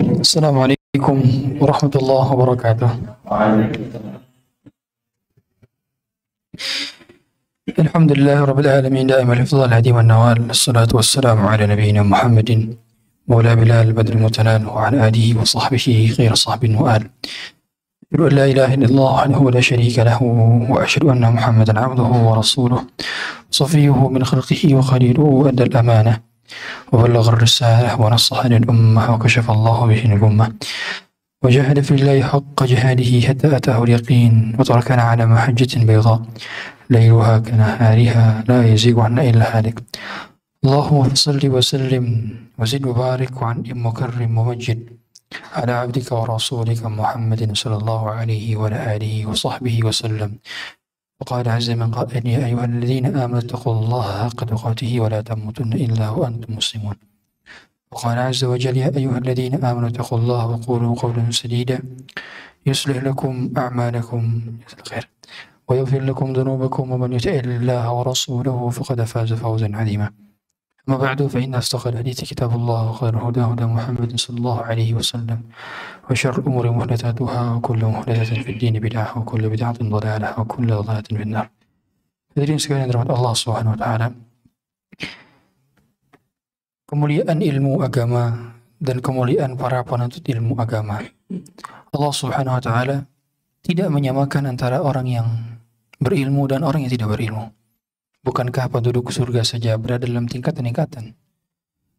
السلام عليكم ورحمة الله وبركاته الحمد لله رب العالمين دائما الحفظ الهدي والنوال الصلاة والسلام على نبينا محمد مولى بلال بدر المتنان وعلى آله وصحبه غير صحب وآل أشهد أن لا إله إلا الله وحده لا شريك له وأشهد أن محمدا عبده ورسوله صفيه من خلقه وخليله أدى الأمانة وبلغ الرسالة ونصح للأمة وكشف الله به الأمة وجاهد في الله حق جهاده حتى أتاه اليقين وتركنا على محجة بيضاء ليلها كنهارها لا يزيغ عنا إلا هالك اللهم صل وسلم وزد وبارك وعن مكرم ومجد على عبدك ورسولك محمد صلى الله عليه وعلى آله وصحبه وسلم وقال عز من قائل يا أيها الذين آمنوا اتقوا الله حق تقاته ولا تموتن إلا وأنتم مسلمون وقال عز وجل يا أيها الذين آمنوا اتقوا الله وقولوا قولا سديدا يصلح لكم أعمالكم الخير ويغفر لكم ذنوبكم ومن يطع الله ورسوله فقد فاز فوزا عظيما أما بعد فإن أصدق الحديث كتاب الله وخير الهدى هدى محمد صلى الله عليه وسلم وشر الأمور محدثاتها وكل محدثة في الدين بدعة وكل بدعة ضلالة وكل ضلالة في النار. تدري سكان رحمة الله سبحانه وتعالى. Kemuliaan ilmu agama dan kemuliaan para penuntut ilmu agama. Allah Subhanahu wa taala tidak menyamakan antara orang yang berilmu dan orang yang tidak berilmu. Bukankah penduduk surga saja berada dalam tingkatan-tingkatan?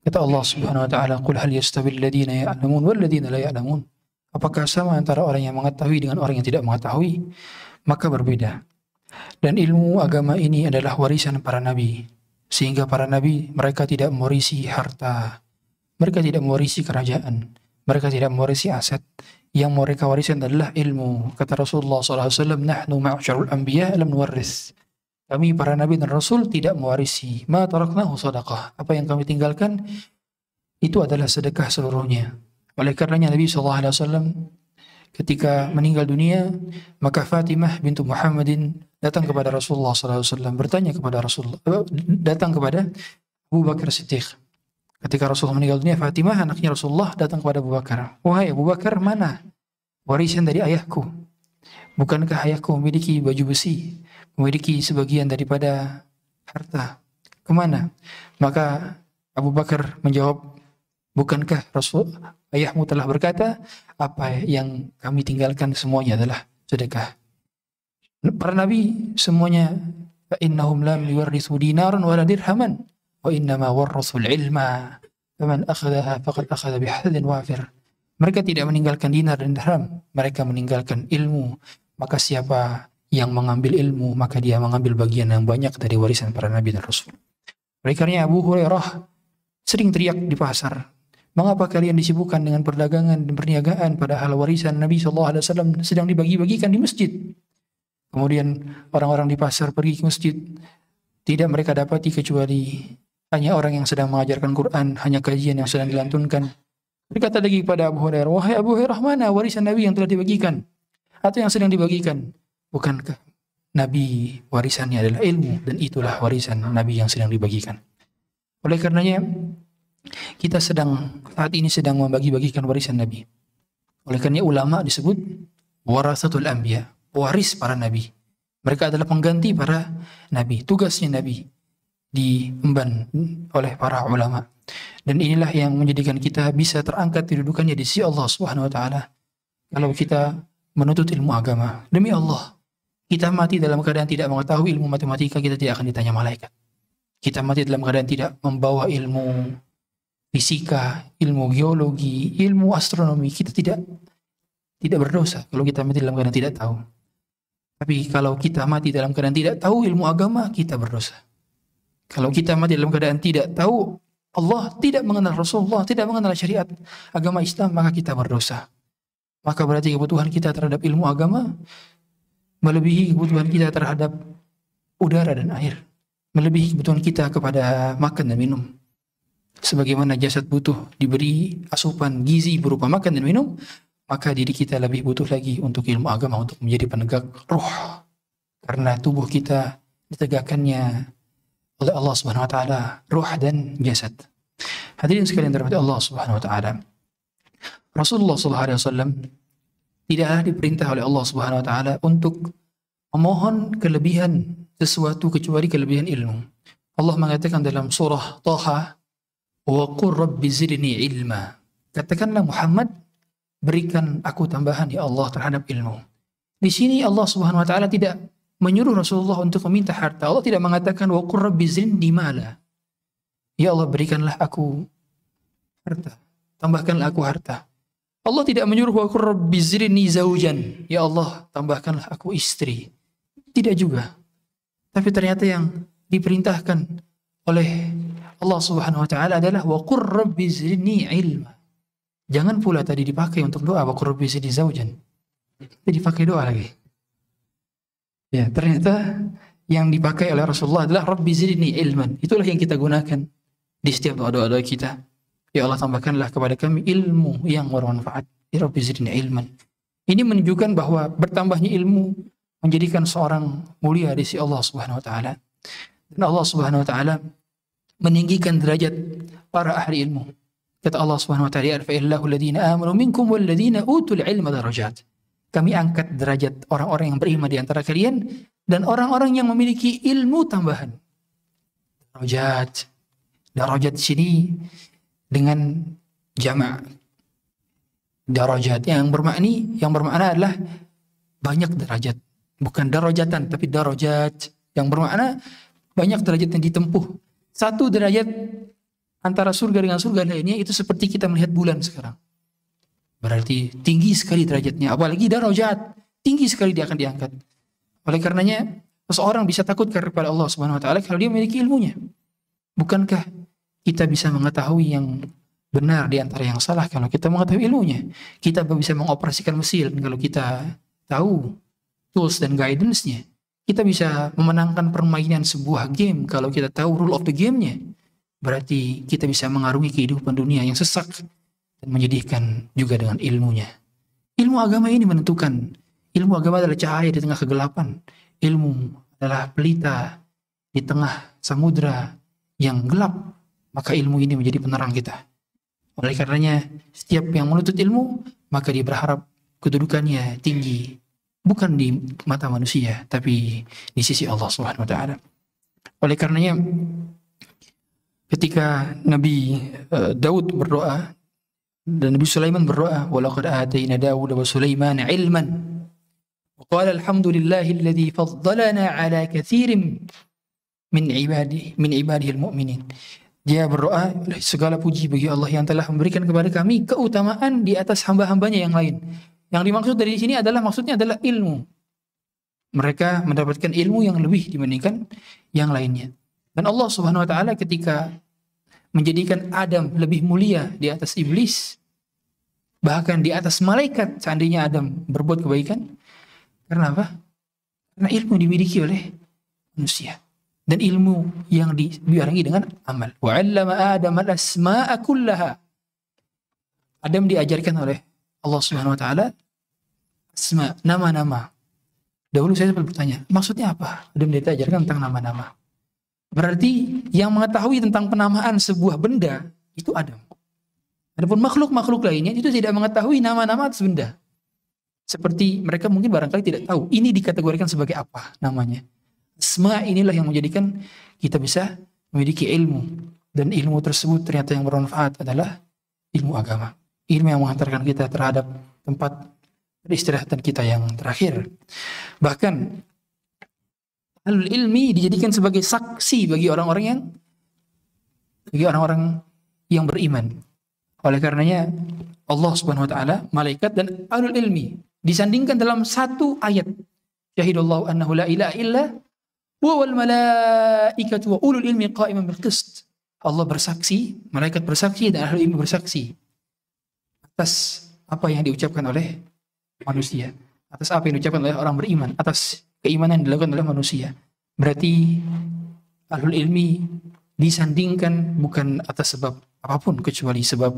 Kata Allah Subhanahu wa taala, "Qul hal yastawil ladina ya'lamun wal ladina la ya'lamun?" Apakah sama antara orang yang mengetahui dengan orang yang tidak mengetahui? Maka berbeda. Dan ilmu agama ini adalah warisan para nabi, sehingga para nabi mereka tidak mewarisi harta, mereka tidak mewarisi kerajaan, mereka tidak mewarisi aset. Yang mereka warisan adalah ilmu. Kata Rasulullah SAW, "Nahnu ma'asyarul anbiya lam nuwarris. Kami para nabi dan rasul tidak mewarisi ma taraknahu sadaqah. Apa yang kami tinggalkan itu adalah sedekah seluruhnya. Oleh karenanya Nabi sallallahu alaihi wasallam ketika meninggal dunia, maka Fatimah bintu Muhammadin datang kepada Rasulullah sallallahu alaihi wasallam bertanya kepada Rasul eh, datang kepada Abu Bakar Siddiq. Ketika Rasulullah meninggal dunia, Fatimah anaknya Rasulullah datang kepada Abu Bakar. Wahai Abu Bakar, mana warisan dari ayahku? Bukankah ayahku memiliki baju besi memiliki sebagian daripada harta. Kemana? Maka Abu Bakar menjawab, bukankah Rasul ayahmu telah berkata, apa yang kami tinggalkan semuanya adalah sedekah. Para Nabi semuanya, فَإِنَّهُمْ لَمْ يُوَرِّثُوا دِينَارًا وَلَا دِرْهَمًا وَإِنَّمَا وَرَّثُوا الْعِلْمَ faman أَخَذَهَا faqad أَخَذَ bihadin wafir. Mereka tidak meninggalkan dinar dan dirham, mereka meninggalkan ilmu. Maka siapa yang mengambil ilmu, maka dia mengambil bagian yang banyak dari warisan para nabi dan rasul. Oleh karena Abu Hurairah sering teriak di pasar, Mengapa kalian disibukkan dengan perdagangan dan perniagaan padahal warisan Nabi Shallallahu Alaihi Wasallam sedang dibagi-bagikan di masjid? Kemudian orang-orang di pasar pergi ke masjid, tidak mereka dapati kecuali hanya orang yang sedang mengajarkan Quran, hanya kajian yang sedang dilantunkan. Berkata lagi kepada Abu Hurairah, wahai Abu Hurairah mana warisan Nabi yang telah dibagikan atau yang sedang dibagikan? Bukankah Nabi warisannya adalah ilmu dan itulah warisan Nabi yang sedang dibagikan. Oleh karenanya kita sedang saat ini sedang membagi-bagikan warisan Nabi. Oleh karenanya ulama disebut warasatul anbiya, waris para nabi. Mereka adalah pengganti para nabi, tugasnya nabi diemban oleh para ulama. Dan inilah yang menjadikan kita bisa terangkat kedudukannya di sisi Allah Subhanahu wa taala. Kalau kita menuntut ilmu agama demi Allah, kita mati dalam keadaan tidak mengetahui ilmu matematika, kita tidak akan ditanya malaikat. Kita mati dalam keadaan tidak membawa ilmu fisika, ilmu geologi, ilmu astronomi, kita tidak tidak berdosa kalau kita mati dalam keadaan tidak tahu. Tapi kalau kita mati dalam keadaan tidak tahu ilmu agama, kita berdosa. Kalau kita mati dalam keadaan tidak tahu Allah, tidak mengenal Rasulullah, tidak mengenal syariat agama Islam, maka kita berdosa. Maka berarti kebutuhan kita terhadap ilmu agama melebihi kebutuhan kita terhadap udara dan air, melebihi kebutuhan kita kepada makan dan minum. Sebagaimana jasad butuh diberi asupan gizi berupa makan dan minum, maka diri kita lebih butuh lagi untuk ilmu agama untuk menjadi penegak roh, Karena tubuh kita ditegakkannya oleh Allah Subhanahu wa taala, ruh dan jasad. Hadirin sekalian dirahmati Allah Subhanahu wa taala. Rasulullah sallallahu alaihi wasallam Tidaklah diperintah oleh Allah Subhanahu wa taala untuk memohon kelebihan sesuatu kecuali kelebihan ilmu. Allah mengatakan dalam surah Taha, "Wa qur rabbi zidni ilma." Katakanlah Muhammad, berikan aku tambahan ya Allah terhadap ilmu. Di sini Allah Subhanahu wa taala tidak menyuruh Rasulullah untuk meminta harta. Allah tidak mengatakan wa qur rabbi zidni mala. Ya Allah berikanlah aku harta, tambahkanlah aku harta. Allah tidak menyuruh wa Rabbi zaujan. Ya Allah, tambahkanlah aku istri. Tidak juga. Tapi ternyata yang diperintahkan oleh Allah Subhanahu wa taala adalah wa qur rabbi ilma. Jangan pula tadi dipakai untuk doa wa qur rabbi zaujan. Tapi dipakai doa lagi. Ya, ternyata yang dipakai oleh Rasulullah adalah rabbi zidni ilman. Itulah yang kita gunakan di setiap doa-doa kita. Ya Allah tambahkanlah kepada kami ilmu yang bermanfaat. Ya Rabbi zidni ilman. Ini menunjukkan bahwa bertambahnya ilmu menjadikan seorang mulia di sisi Allah Subhanahu wa taala. Dan Allah Subhanahu wa taala meninggikan derajat para ahli ilmu. Kata Allah Subhanahu wa taala, "Yarfa'illahu alladziina aamanu minkum walladziina utul ilma darajat." Kami angkat derajat orang-orang yang beriman di antara kalian dan orang-orang yang memiliki ilmu tambahan. Darajat. Darajat sini dengan jamak darajat yang bermakna, yang bermakna adalah banyak derajat bukan darajatan tapi darajat yang bermakna banyak derajat yang ditempuh satu derajat antara surga dengan surga lainnya itu seperti kita melihat bulan sekarang berarti tinggi sekali derajatnya apalagi darajat tinggi sekali dia akan diangkat oleh karenanya seseorang bisa takut kepada Allah Subhanahu wa taala kalau dia memiliki ilmunya bukankah kita bisa mengetahui yang benar di antara yang salah kalau kita mengetahui ilmunya. Kita bisa mengoperasikan mesin kalau kita tahu tools dan guidance-nya. Kita bisa memenangkan permainan sebuah game kalau kita tahu rule of the game-nya. Berarti kita bisa mengarungi kehidupan dunia yang sesak dan menyedihkan juga dengan ilmunya. Ilmu agama ini menentukan. Ilmu agama adalah cahaya di tengah kegelapan. Ilmu adalah pelita di tengah samudra yang gelap maka ilmu ini menjadi penerang kita. Oleh karenanya, setiap yang menuntut ilmu, maka dia berharap kedudukannya tinggi. Bukan di mata manusia, tapi di sisi Allah Subhanahu taala. Oleh karenanya, ketika Nabi e, Daud berdoa dan Nabi Sulaiman berdoa, "Walaqad atayna Daud wa Sulaiman ilman." وقال الحمد لله الذي فضلنا على كثير من عباده من عباده المؤمنين dia berdoa, segala puji bagi Allah yang telah memberikan kepada kami keutamaan di atas hamba-hambanya yang lain. Yang dimaksud dari sini adalah maksudnya adalah ilmu. Mereka mendapatkan ilmu yang lebih dibandingkan yang lainnya. Dan Allah Subhanahu wa taala ketika menjadikan Adam lebih mulia di atas iblis, bahkan di atas malaikat seandainya Adam berbuat kebaikan, karena apa? Karena ilmu dimiliki oleh manusia dan ilmu yang dibiarangi dengan amal. Wa 'allama Adam al-asma'a kullaha. Adam diajarkan oleh Allah Subhanahu wa taala asma, nama-nama. Dahulu saya sempat bertanya, maksudnya apa? Adam diajarkan tentang nama-nama. Berarti yang mengetahui tentang penamaan sebuah benda itu Adam. Adapun makhluk-makhluk lainnya itu tidak mengetahui nama-nama atas benda. Seperti mereka mungkin barangkali tidak tahu ini dikategorikan sebagai apa namanya semua inilah yang menjadikan kita bisa memiliki ilmu. Dan ilmu tersebut ternyata yang bermanfaat adalah ilmu agama. Ilmu yang mengantarkan kita terhadap tempat peristirahatan kita yang terakhir. Bahkan al ilmi dijadikan sebagai saksi bagi orang-orang yang bagi orang-orang yang beriman. Oleh karenanya Allah Subhanahu wa taala, malaikat dan alul ilmi disandingkan dalam satu ayat. Syahidallahu annahu la ilaha illa malaikatu wa ulul ilmi qa'iman bil qist. Allah bersaksi, malaikat bersaksi dan ahli ilmu bersaksi atas apa yang diucapkan oleh manusia, atas apa yang diucapkan oleh orang beriman, atas keimanan yang dilakukan oleh manusia. Berarti ahli ilmi disandingkan bukan atas sebab apapun kecuali sebab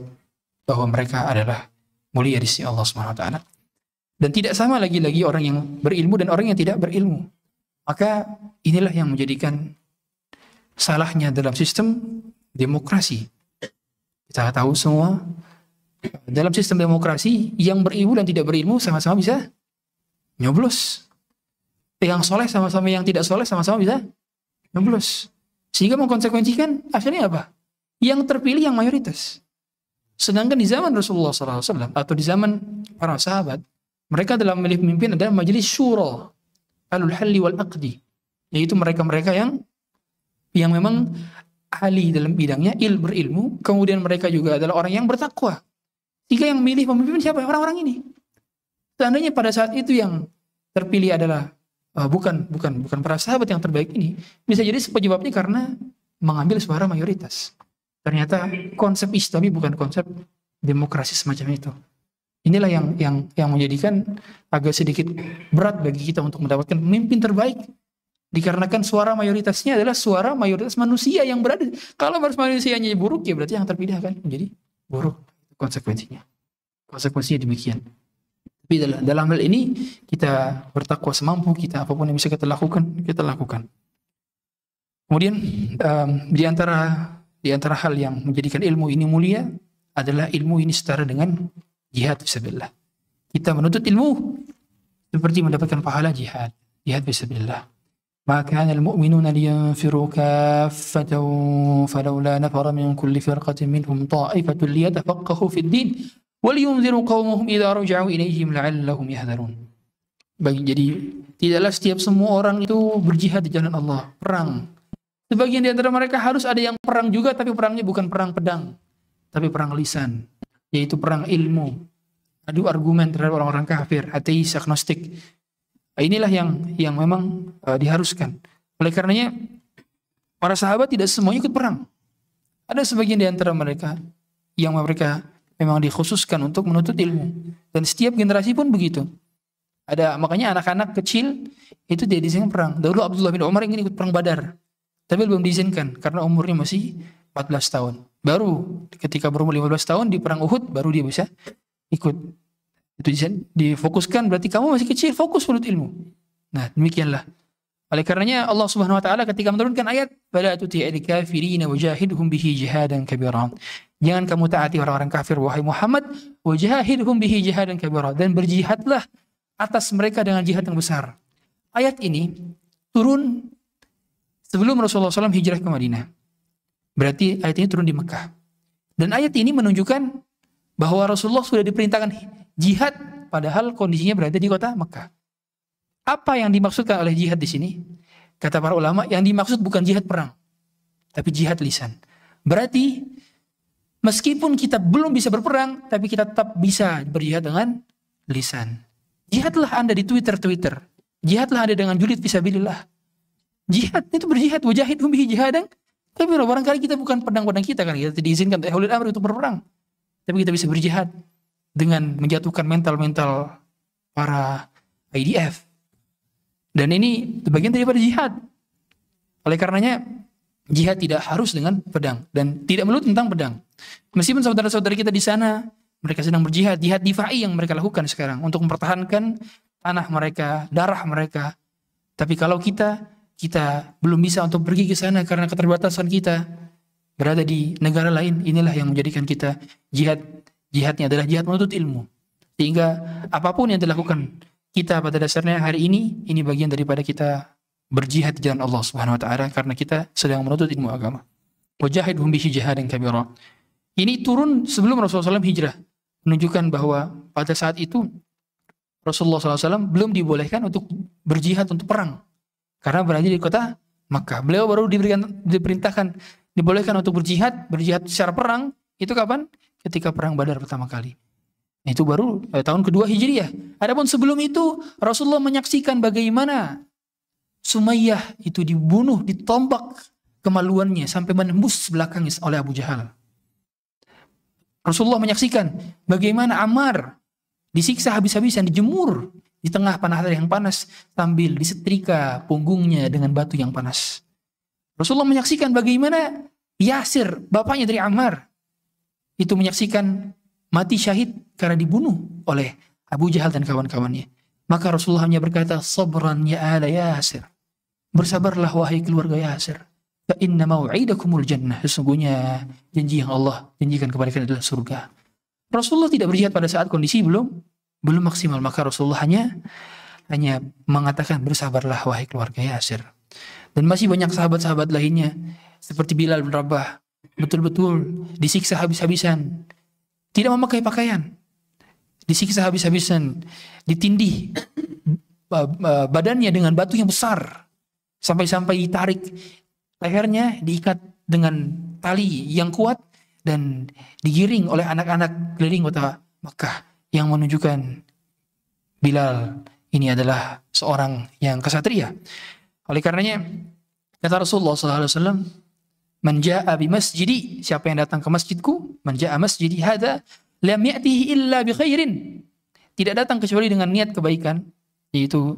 bahwa mereka adalah mulia di sisi Allah Subhanahu wa taala. Dan tidak sama lagi-lagi orang yang berilmu dan orang yang tidak berilmu. Maka inilah yang menjadikan salahnya dalam sistem demokrasi. Kita tahu semua dalam sistem demokrasi yang berilmu dan tidak berilmu sama-sama bisa nyoblos. Yang soleh sama-sama yang tidak soleh sama-sama bisa nyoblos. Sehingga mengkonsekuensikan akhirnya apa? Yang terpilih yang mayoritas. Sedangkan di zaman Rasulullah SAW atau di zaman para sahabat, mereka dalam memilih pemimpin adalah majelis syuro alul halli wal aqdi yaitu mereka-mereka yang yang memang ahli dalam bidangnya ilmu berilmu kemudian mereka juga adalah orang yang bertakwa Jika yang milih pemimpin siapa orang-orang ini seandainya pada saat itu yang terpilih adalah uh, bukan bukan bukan para sahabat yang terbaik ini bisa jadi penyebabnya karena mengambil suara mayoritas ternyata konsep islami bukan konsep demokrasi semacam itu Inilah yang yang yang menjadikan agak sedikit berat bagi kita untuk mendapatkan pemimpin terbaik. Dikarenakan suara mayoritasnya adalah suara mayoritas manusia yang berada. Kalau harus manusianya buruk ya berarti yang terpilih akan menjadi buruk konsekuensinya. Konsekuensinya demikian. Tapi dalam, dalam hal ini kita bertakwa semampu kita apapun yang bisa kita lakukan kita lakukan. Kemudian um, di antara di antara hal yang menjadikan ilmu ini mulia adalah ilmu ini setara dengan jihad fisabilillah. Kita menuntut ilmu seperti mendapatkan pahala jihad. Jihad fisabilillah. ما كان المؤمنون لينفروا كافة فلولا نفر من كل فرقة منهم طائفة ليتفقهوا في الدين ولينذروا قومهم إذا رجعوا إليهم la'allahum يهذرون Bagi jadi tidaklah setiap semua orang itu berjihad di jalan Allah, perang. Sebagian di antara mereka harus ada yang perang juga, tapi perangnya bukan perang pedang, tapi perang lisan yaitu perang ilmu adu argumen terhadap orang-orang kafir ateis agnostik nah, inilah yang yang memang uh, diharuskan oleh karenanya para sahabat tidak semuanya ikut perang ada sebagian di antara mereka yang mereka memang dikhususkan untuk menuntut ilmu dan setiap generasi pun begitu ada makanya anak-anak kecil itu dia diizinkan perang dahulu Abdullah bin Umar ingin ikut perang Badar tapi belum diizinkan karena umurnya masih 14 tahun. Baru ketika berumur 15 tahun di perang Uhud baru dia bisa ikut. Itu difokuskan berarti kamu masih kecil fokus menurut ilmu. Nah, demikianlah. Oleh karenanya Allah Subhanahu wa taala ketika menurunkan ayat fala tuti'il kafirina wajahidhum bihi jihadan kabira. Jangan kamu taati orang-orang kafir wahai Muhammad, wajahidhum bihi jihadan kabira dan berjihadlah atas mereka dengan jihad yang besar. Ayat ini turun sebelum Rasulullah SAW hijrah ke Madinah. Berarti ayat ini turun di Mekah. Dan ayat ini menunjukkan bahwa Rasulullah sudah diperintahkan jihad padahal kondisinya berada di kota Mekah. Apa yang dimaksudkan oleh jihad di sini? Kata para ulama, yang dimaksud bukan jihad perang, tapi jihad lisan. Berarti meskipun kita belum bisa berperang, tapi kita tetap bisa berjihad dengan lisan. Jihadlah Anda di Twitter-Twitter. Jihadlah Anda dengan julid fisabilillah. Jihad itu berjihad, wajahid umbihi jihadang tapi barangkali kita bukan pedang-pedang kita kan kita diizinkan oleh ulil amri untuk berperang. Tapi kita bisa berjihad dengan menjatuhkan mental-mental para IDF. Dan ini bagian daripada jihad. Oleh karenanya jihad tidak harus dengan pedang dan tidak melulu tentang pedang. Meskipun saudara saudara kita di sana mereka sedang berjihad, jihad difai yang mereka lakukan sekarang untuk mempertahankan tanah mereka, darah mereka. Tapi kalau kita kita belum bisa untuk pergi ke sana karena keterbatasan kita berada di negara lain inilah yang menjadikan kita jihad jihadnya adalah jihad menuntut ilmu sehingga apapun yang dilakukan kita pada dasarnya hari ini ini bagian daripada kita berjihad di jalan Allah Subhanahu wa taala karena kita sedang menuntut ilmu agama wajahidhum bihi jihadan kabira ini turun sebelum Rasulullah SAW hijrah menunjukkan bahwa pada saat itu Rasulullah SAW belum dibolehkan untuk berjihad untuk perang karena berada di kota Makkah. Beliau baru diberikan diperintahkan dibolehkan untuk berjihad, berjihad secara perang itu kapan? Ketika perang Badar pertama kali. Nah, itu baru eh, tahun kedua Hijriah. Adapun sebelum itu Rasulullah menyaksikan bagaimana Sumayyah itu dibunuh, ditombak kemaluannya sampai menembus belakangnya oleh Abu Jahal. Rasulullah menyaksikan bagaimana Ammar disiksa habis-habisan, dijemur di tengah panas yang panas sambil disetrika punggungnya dengan batu yang panas. Rasulullah menyaksikan bagaimana Yasir, bapaknya dari Ammar, itu menyaksikan mati syahid karena dibunuh oleh Abu Jahal dan kawan-kawannya. Maka Rasulullah hanya berkata, "Sabran ya ala Yasir." Bersabarlah wahai keluarga Yasir. Fa inna mau'idakumul jannah. Sesungguhnya janji yang Allah janjikan kepada kalian adalah surga. Rasulullah tidak berjihad pada saat kondisi belum belum maksimal maka Rasulullah hanya hanya mengatakan bersabarlah wahai keluarga Yasir ya dan masih banyak sahabat-sahabat lainnya seperti Bilal bin Rabah betul-betul disiksa habis-habisan tidak memakai pakaian disiksa habis-habisan ditindih badannya dengan batu yang besar sampai-sampai ditarik lehernya diikat dengan tali yang kuat dan digiring oleh anak-anak keliling kota Mekah yang menunjukkan Bilal ini adalah seorang yang kesatria. Oleh karenanya kata Rasulullah SAW, "Menja'a bi masjidi, siapa yang datang ke masjidku, menja'a masjidi hada lam ya'tihi illa bi khairin." Tidak datang kecuali dengan niat kebaikan, yaitu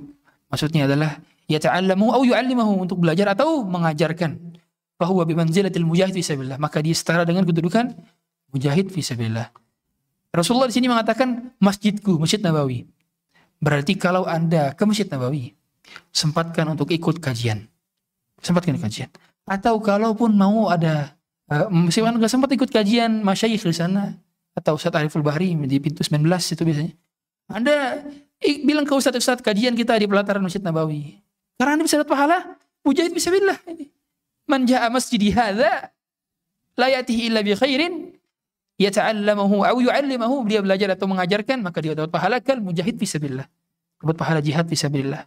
maksudnya adalah ya ta'allamu au yu'allimahu untuk belajar atau mengajarkan. Bahwa manzilatil mujahid fisabilillah, maka dia setara dengan kedudukan mujahid fisabilillah. Rasulullah di sini mengatakan masjidku, Masjid Nabawi. Berarti kalau Anda ke Masjid Nabawi, sempatkan untuk ikut kajian. Sempatkan ikut kajian. Atau kalaupun mau ada uh, eh, enggak sempat ikut kajian masyayikh di sana atau Ustaz Ariful Bahri di pintu 19 itu biasanya. Anda bilang ke Ustaz Ustaz kajian kita di pelataran Masjid Nabawi. Karena Anda bisa dapat pahala, mujahid bisa bilang, Man ja'a masjidi hadza la yatihi bi khairin yata'allamahu au yu'allimahu dia belajar atau mengajarkan maka dia dapat pahala kal mujahid fisabilillah dapat pahala jihad fisabilillah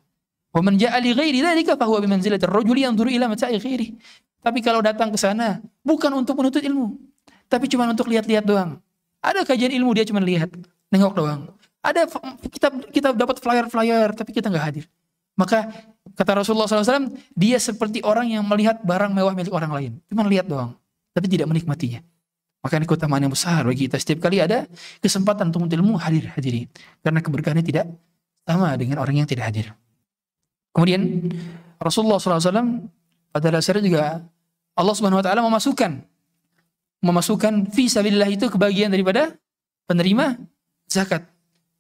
wa man ja'a li ghairi dzalika fa huwa bi manzilati ar rajul yanzuru ila mata'i ghairi tapi kalau datang ke sana bukan untuk menuntut ilmu tapi cuma untuk lihat-lihat doang ada kajian ilmu dia cuma lihat nengok doang ada kita kita dapat flyer-flyer tapi kita nggak hadir maka kata Rasulullah SAW dia seperti orang yang melihat barang mewah milik orang lain cuma lihat doang tapi tidak menikmatinya maka ini keutamaan yang besar bagi kita. Setiap kali ada kesempatan untuk ilmu hadir hadiri. Karena keberkahannya tidak sama dengan orang yang tidak hadir. Kemudian Rasulullah SAW pada dasarnya juga Allah Subhanahu Wa Taala memasukkan memasukkan fisabilillah itu kebagian daripada penerima zakat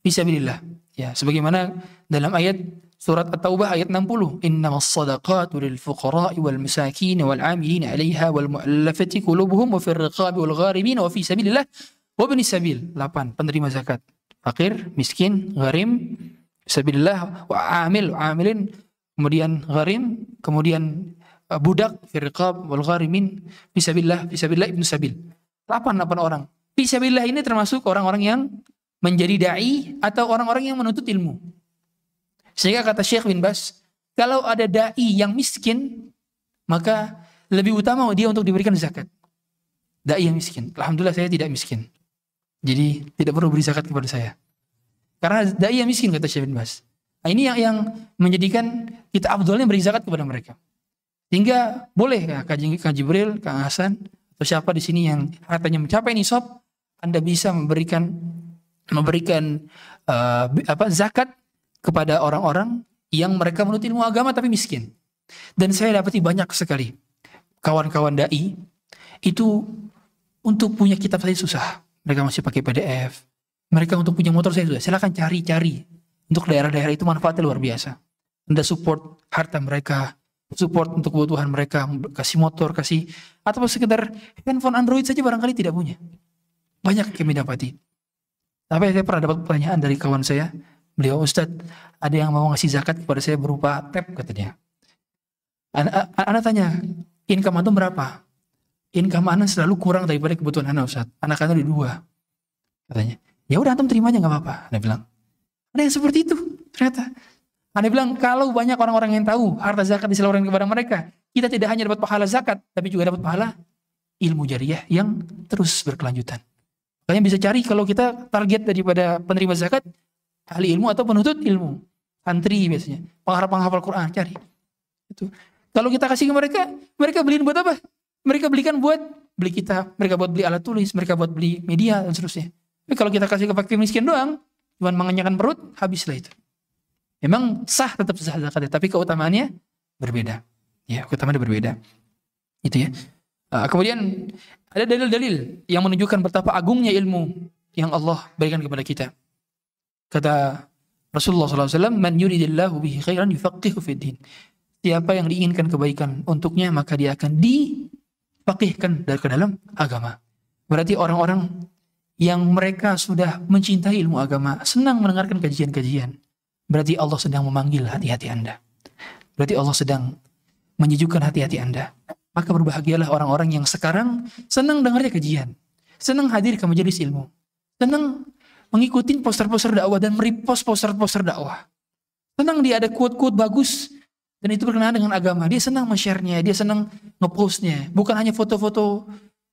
fisabilillah. Ya, sebagaimana dalam ayat Surat At-Taubah ayat 60. Innamas sadaqatu lil fuqara'i wal misakin wal 'amilin 'alaiha wal mu'allafati qulubuhum wa fir riqabi wal gharimin wa fi sabilillah wa ibn sabil. 8. Penerima zakat. Fakir, miskin, gharim, sabilillah wa amil, amilin, kemudian gharim, kemudian eh, budak, firqab, wal gharimin, fi sabilillah ibnu sabil. 8, 8 orang. sabilillah ini termasuk orang-orang yang menjadi da'i atau orang-orang yang menuntut ilmu. Sehingga kata Syekh bin Bas, kalau ada dai yang miskin, maka lebih utama dia untuk diberikan zakat. Dai yang miskin. Alhamdulillah saya tidak miskin. Jadi tidak perlu beri zakat kepada saya. Karena dai yang miskin kata Syekh bin Bas. Nah, ini yang, yang menjadikan kita abdulnya beri zakat kepada mereka. Sehingga boleh ya, Kak Jibril, Kak Hasan, atau siapa di sini yang hartanya mencapai nisab, Anda bisa memberikan memberikan uh, apa zakat kepada orang-orang yang mereka menurut ilmu agama tapi miskin. Dan saya dapati banyak sekali kawan-kawan dai itu untuk punya kitab saya susah. Mereka masih pakai PDF. Mereka untuk punya motor saya susah. Silahkan cari-cari. Untuk daerah-daerah itu manfaatnya luar biasa. Anda support harta mereka, support untuk kebutuhan mereka, kasih motor, kasih atau sekedar handphone Android saja barangkali tidak punya. Banyak yang kami dapati. Tapi saya pernah dapat pertanyaan dari kawan saya, beliau Ustadz ada yang mau ngasih zakat kepada saya berupa pep katanya anak, anak tanya income antum berapa income anak selalu kurang daripada kebutuhan anak Ustadz anak anak ada dua katanya ya udah antum terima aja nggak apa-apa anak bilang ada yang seperti itu ternyata anda bilang kalau banyak orang-orang yang tahu harta zakat diseluruhkan kepada mereka, kita tidak hanya dapat pahala zakat, tapi juga dapat pahala ilmu jariah yang terus berkelanjutan. kalian bisa cari kalau kita target daripada penerima zakat ahli ilmu atau penuntut ilmu santri biasanya penghafal penghafal Quran cari itu kalau kita kasih ke mereka mereka beliin buat apa mereka belikan buat beli kita mereka buat beli alat tulis mereka buat beli media dan seterusnya tapi kalau kita kasih ke fakir miskin doang cuma mengenyangkan perut habislah itu memang sah tetap sah zakatnya tapi keutamaannya berbeda ya keutamaannya berbeda itu ya ah, kemudian ada dalil-dalil yang menunjukkan betapa agungnya ilmu yang Allah berikan kepada kita Kata Rasulullah SAW, Man yuridillahu bihi khairan yufaqihu fiddin. Siapa yang diinginkan kebaikan untuknya, maka dia akan dipakihkan dari ke dalam agama. Berarti orang-orang yang mereka sudah mencintai ilmu agama, senang mendengarkan kajian-kajian. Berarti Allah sedang memanggil hati-hati Anda. Berarti Allah sedang menyejukkan hati-hati Anda. Maka berbahagialah orang-orang yang sekarang senang dengarnya kajian. Senang hadir ke majelis ilmu. Senang mengikuti poster-poster dakwah dan merepost poster-poster dakwah. Senang dia ada quote-quote bagus dan itu berkenaan dengan agama. Dia senang men share nya dia senang nge-post-nya. Bukan hanya foto-foto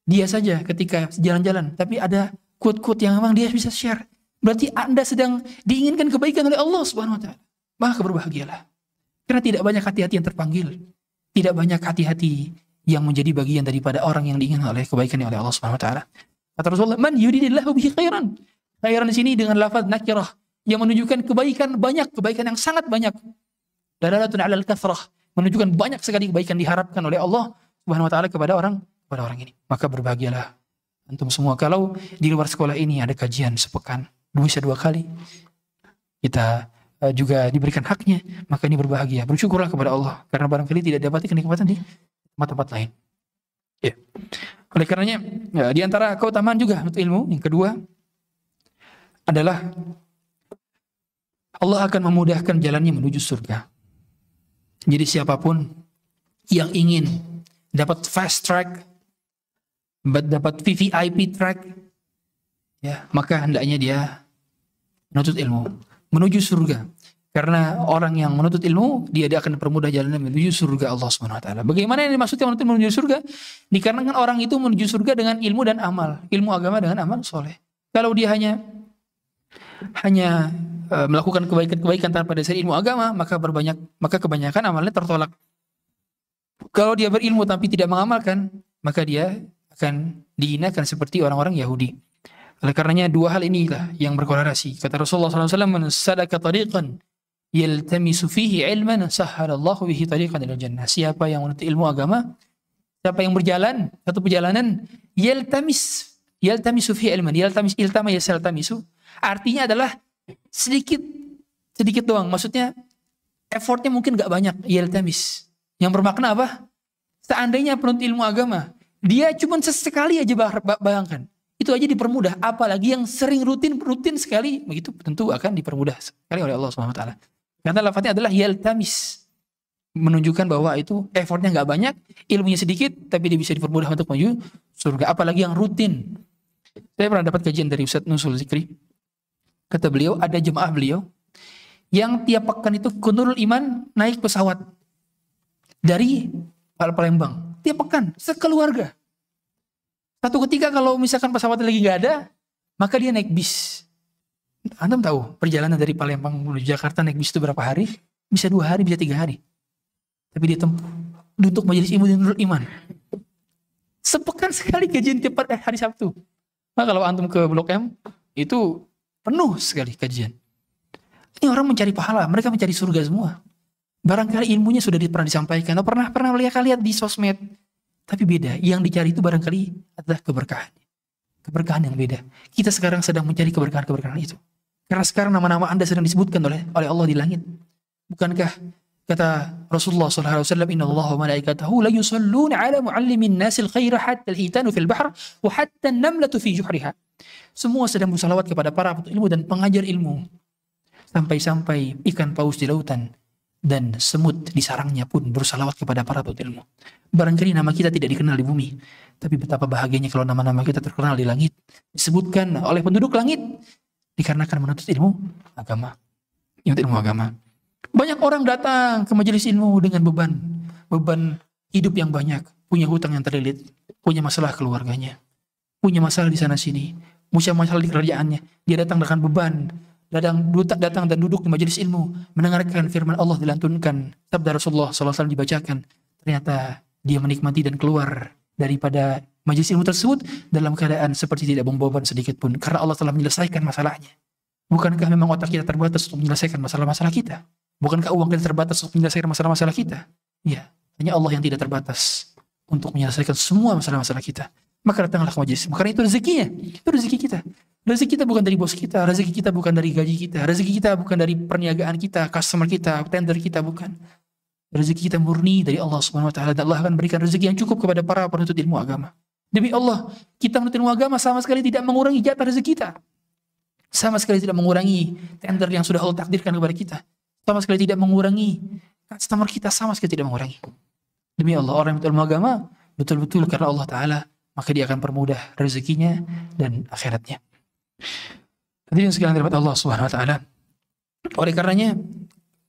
dia saja ketika jalan-jalan, tapi ada quote-quote yang memang dia bisa share. Berarti Anda sedang diinginkan kebaikan oleh Allah Subhanahu wa taala. Maka berbahagialah. Karena tidak banyak hati-hati yang terpanggil. Tidak banyak hati-hati yang menjadi bagian daripada orang yang diinginkan oleh kebaikan oleh Allah Subhanahu wa taala. Kata Rasulullah, "Man yuridillahu bihi khairan Khairan di sini dengan lafaz nakirah yang menunjukkan kebaikan banyak, kebaikan yang sangat banyak. Dalalatun 'alal kathrah, menunjukkan banyak sekali kebaikan diharapkan oleh Allah Subhanahu wa taala kepada orang kepada orang ini. Maka berbahagialah antum semua kalau di luar sekolah ini ada kajian sepekan, bisa dua kali. Kita eh, juga diberikan haknya, maka ini berbahagia. Bersyukurlah kepada Allah karena barangkali tidak dapat kenikmatan di tempat-tempat lain. Ya. Oleh karenanya, ya, di antara keutamaan juga untuk ilmu yang kedua adalah Allah akan memudahkan jalannya menuju surga. Jadi siapapun yang ingin dapat fast track, dapat VVIP track, ya maka hendaknya dia menuntut ilmu, menuju surga. Karena orang yang menuntut ilmu, dia, dia akan permudah jalannya menuju surga Allah Subhanahu wa taala. Bagaimana yang dimaksudnya menuntut menuju surga? Dikarenakan orang itu menuju surga dengan ilmu dan amal, ilmu agama dengan amal soleh. Kalau dia hanya hanya e, melakukan kebaikan-kebaikan tanpa dasar ilmu agama, maka berbanyak maka kebanyakan amalnya tertolak. Kalau dia berilmu tapi tidak mengamalkan, maka dia akan dihinakan seperti orang-orang Yahudi. Oleh karenanya dua hal inilah yang berkorelasi. Kata Rasulullah SAW, "Man sadaka tariqan yaltamisu fihi ilman sahhalallahu bihi tariqan ila jannah." Siapa yang menuntut ilmu agama, siapa yang berjalan satu perjalanan yaltamis yaltamisu fihi ilman, yaltamis iltama yasaltamisu Artinya adalah sedikit sedikit doang. Maksudnya effortnya mungkin nggak banyak. Yeltamis. Iya, tamis. Yang bermakna apa? Seandainya penuntut ilmu agama dia cuma sesekali aja bayangkan. Itu aja dipermudah. Apalagi yang sering rutin rutin sekali begitu tentu akan dipermudah sekali oleh Allah Subhanahu wa taala. Karena lafadznya adalah yeltamis tamis menunjukkan bahwa itu effortnya nggak banyak, ilmunya sedikit, tapi dia bisa dipermudah untuk menuju surga. Apalagi yang rutin. Saya pernah dapat kajian dari Ustadz Nusul Zikri Kata beliau, ada jemaah beliau yang tiap pekan itu kunurul iman naik pesawat dari Palembang. Tiap pekan, sekeluarga. Satu ketika kalau misalkan pesawat lagi nggak ada, maka dia naik bis. Anda tahu perjalanan dari Palembang menuju Jakarta naik bis itu berapa hari? Bisa dua hari, bisa tiga hari. Tapi dia tempuh duduk majelis ilmu nurul iman. Sepekan sekali gajian tiap hari Sabtu. Nah, kalau antum ke Blok M itu Penuh sekali kajian. Ini orang mencari pahala, mereka mencari surga semua. Barangkali ilmunya sudah pernah disampaikan, atau pernah pernah melihat kalian di sosmed. Tapi beda, yang dicari itu barangkali adalah keberkahan. Keberkahan yang beda. Kita sekarang sedang mencari keberkahan-keberkahan itu. Karena sekarang nama-nama Anda sedang disebutkan oleh oleh Allah di langit. Bukankah kata Rasulullah sallallahu alaihi wasallam inna Allah wa malaikatahu la yusalluna ala muallimin nasil khaira hatta al-hitanu fil bahr wa hatta an-namlatu fi juhriha. Semua sedang bersalawat kepada para ilmu dan pengajar ilmu. Sampai-sampai ikan paus di lautan dan semut di sarangnya pun bersalawat kepada para ilmu. Barangkali nama kita tidak dikenal di bumi, tapi betapa bahagianya kalau nama-nama kita terkenal di langit, disebutkan oleh penduduk langit dikarenakan menuntut ilmu agama. Menuntut ilmu agama. Banyak orang datang ke majelis ilmu dengan beban, beban hidup yang banyak, punya hutang yang terlilit, punya masalah keluarganya, punya masalah di sana sini, masalah di kerjaannya. Dia datang dengan beban. Datang, datang dan duduk di majelis ilmu. Mendengarkan firman Allah dilantunkan. Sabda Rasulullah SAW dibacakan. Ternyata dia menikmati dan keluar daripada majelis ilmu tersebut dalam keadaan seperti tidak membawa sedikit pun karena Allah telah menyelesaikan masalahnya. Bukankah memang otak kita terbatas untuk menyelesaikan masalah-masalah kita? Bukankah uang kita terbatas untuk menyelesaikan masalah-masalah kita? Ya, hanya Allah yang tidak terbatas untuk menyelesaikan semua masalah-masalah kita. Maka datanglah majelis. Karena itu rezekinya. Itu rezeki kita. Rezeki kita bukan dari bos kita, rezeki kita bukan dari gaji kita, rezeki kita bukan dari perniagaan kita, customer kita, tender kita bukan. Rezeki kita murni dari Allah Subhanahu wa taala dan Allah akan berikan rezeki yang cukup kepada para penuntut ilmu agama. Demi Allah, kita menuntut ilmu agama sama sekali tidak mengurangi jatah rezeki kita. Sama sekali tidak mengurangi tender yang sudah Allah takdirkan kepada kita. Sama sekali tidak mengurangi customer kita sama sekali tidak mengurangi. Demi Allah, orang yang ilmu agama betul-betul karena Allah taala maka dia akan permudah rezekinya dan akhiratnya. yang sekalian dapat Allah Subhanahu wa taala. Oleh karenanya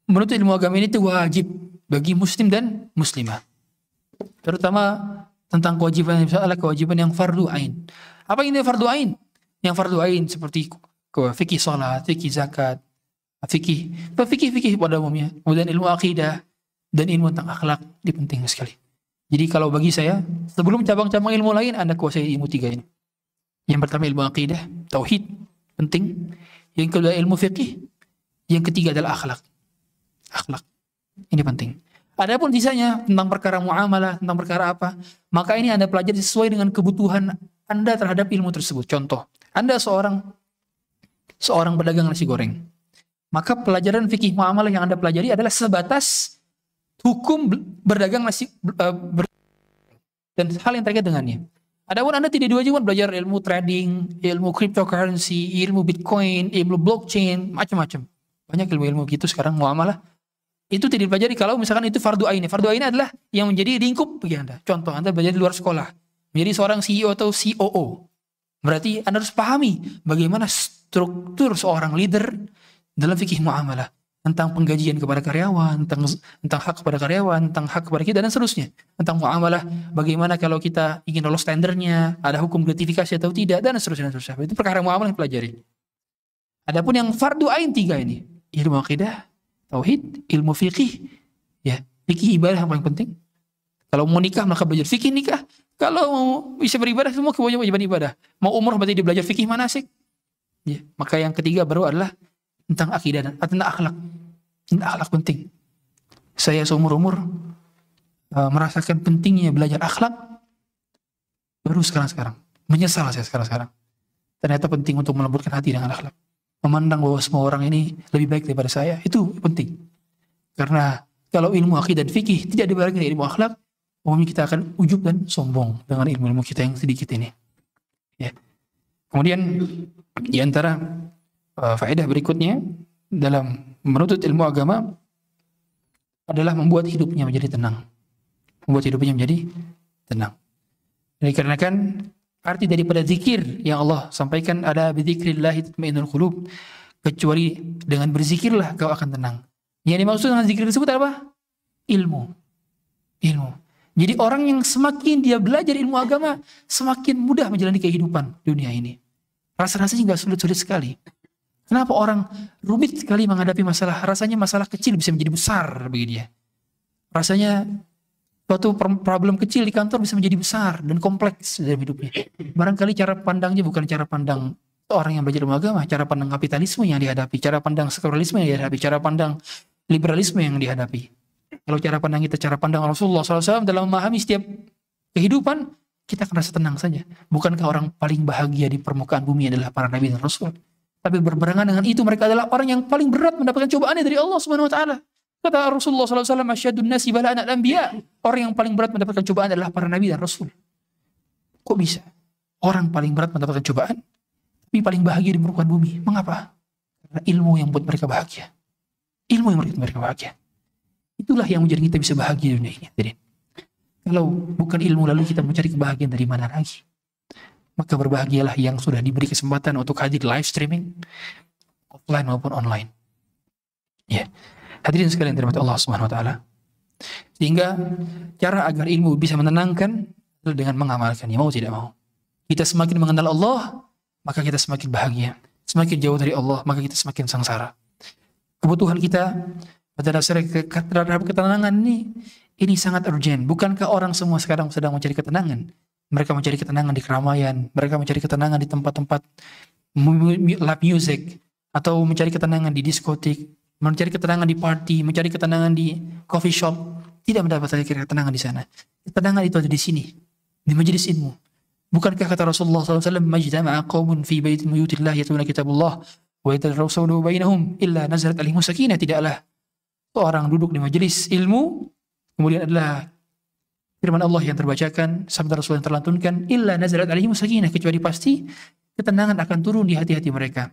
menuntut ilmu agama ini itu wajib bagi muslim dan muslimah. Terutama tentang kewajiban yang misalnya kewajiban yang fardu ain. Apa ini fardu ain? Yang fardu ain seperti fikih salat, fikih zakat, fikih, fikih fikih pada umumnya, kemudian ilmu akidah dan ilmu tentang akhlak dipenting sekali. Jadi kalau bagi saya, sebelum cabang-cabang ilmu lain, Anda kuasai ilmu tiga ini. Yang pertama ilmu akidah, tauhid, penting. Yang kedua ilmu fiqih. Yang ketiga adalah akhlak. Akhlak. Ini penting. Adapun sisanya tentang perkara muamalah, tentang perkara apa, maka ini Anda pelajari sesuai dengan kebutuhan Anda terhadap ilmu tersebut. Contoh, Anda seorang seorang pedagang nasi goreng. Maka pelajaran fikih muamalah yang Anda pelajari adalah sebatas hukum berdagang masih uh, ber dan hal yang terkait dengannya. Ada pun Anda tidak diwajibkan belajar ilmu trading, ilmu cryptocurrency, ilmu Bitcoin, ilmu blockchain, macam-macam. Banyak ilmu-ilmu gitu sekarang muamalah. Itu tidak dipelajari kalau misalkan itu fardu ain. Fardu ain adalah yang menjadi lingkup bagi Anda. Contoh Anda belajar di luar sekolah, menjadi seorang CEO atau COO. Berarti Anda harus pahami bagaimana struktur seorang leader dalam fikih muamalah tentang penggajian kepada karyawan, tentang tentang hak kepada karyawan, tentang hak kepada kita dan seterusnya. Tentang muamalah, bagaimana kalau kita ingin lolos tendernya, ada hukum gratifikasi atau tidak dan seterusnya dan seterusnya. Itu perkara muamalah yang pelajari. Adapun yang fardu ain tiga ini, ilmu akidah, tauhid, ilmu fikih, ya, fikih ibadah yang paling penting. Kalau mau nikah maka belajar fikih nikah. Kalau mau bisa beribadah semua kewajiban ibadah. Mau umur berarti dia belajar fikih manasik. Ya, maka yang ketiga baru adalah tentang akidah dan tentang akhlak. Tentang akhlak penting. Saya seumur-umur uh, eh, merasakan pentingnya belajar akhlak baru sekarang-sekarang. Menyesal saya sekarang-sekarang. Ternyata penting untuk melembutkan hati dengan akhlak. Memandang bahwa semua orang ini lebih baik daripada saya, itu penting. Karena kalau ilmu akidah dan fikih tidak dibarengi ilmu akhlak, umumnya kita akan ujub dan sombong dengan ilmu-ilmu kita yang sedikit ini. Ya. Kemudian di antara Eh, faedah berikutnya dalam menuntut ilmu agama adalah membuat hidupnya menjadi tenang. Membuat hidupnya menjadi tenang. karena kan arti daripada zikir yang Allah sampaikan ada bizikrillah tatmainul qulub. Kecuali dengan berzikirlah kau akan tenang. Yang dimaksud dengan zikir tersebut apa? Ilmu. Ilmu. Jadi orang yang semakin dia belajar ilmu agama, semakin mudah menjalani kehidupan dunia ini. Rasa-rasanya nggak sulit-sulit sekali. Kenapa orang rumit sekali menghadapi masalah? Rasanya masalah kecil bisa menjadi besar begini ya. Rasanya suatu problem kecil di kantor bisa menjadi besar dan kompleks dalam hidupnya. Barangkali cara pandangnya bukan cara pandang orang yang belajar agama, cara pandang kapitalisme yang dihadapi, cara pandang sekularisme yang dihadapi, cara pandang liberalisme yang dihadapi. Kalau cara pandang kita, cara pandang Rasulullah SAW dalam memahami setiap kehidupan, kita akan rasa tenang saja. Bukankah orang paling bahagia di permukaan bumi adalah para nabi dan rasul? Tapi berbarengan dengan itu mereka adalah orang yang paling berat mendapatkan cobaannya dari Allah Subhanahu wa taala. Kata Rasulullah SAW, asyadun nasi bala dan anbiya Orang yang paling berat mendapatkan cobaan adalah para nabi dan rasul. Kok bisa? Orang paling berat mendapatkan cobaan, tapi paling bahagia di permukaan bumi. Mengapa? Karena ilmu yang buat mereka bahagia. Ilmu yang membuat mereka bahagia. Itulah yang menjadi kita bisa bahagia di dunia ini. Jadi, kalau bukan ilmu lalu kita mencari kebahagiaan dari mana lagi? maka berbahagialah yang sudah diberi kesempatan untuk hadir live streaming offline maupun online. Ya. Yeah. Hadirin sekalian terima kasih Allah Subhanahu wa taala. Sehingga cara agar ilmu bisa menenangkan dengan mengamalkannya mau tidak mau. Kita semakin mengenal Allah, maka kita semakin bahagia. Semakin jauh dari Allah, maka kita semakin sengsara. Kebutuhan kita pada dasarnya terhadap ketenangan ini ini sangat urgent. Bukankah orang semua sekarang sedang mencari ketenangan? Mereka mencari ketenangan di keramaian, mereka mencari ketenangan di tempat-tempat live music atau mencari ketenangan di diskotik, mencari ketenangan di party, mencari ketenangan di coffee shop, tidak mendapatkan ketenangan di sana. Ketenangan itu ada di sini, di majelis ilmu. Bukankah kata Rasulullah SAW, "Majdama'a qaumun fi baitin muyutillah yatuna kitabullah wa yatadarrusuna bainahum illa nazalat alaihim sakinah." Tidaklah orang duduk di majelis ilmu kemudian adalah firman Allah yang terbacakan, sabda Rasul yang terlantunkan, illa nazarat alaihi musakinah kecuali pasti ketenangan akan turun di hati-hati mereka.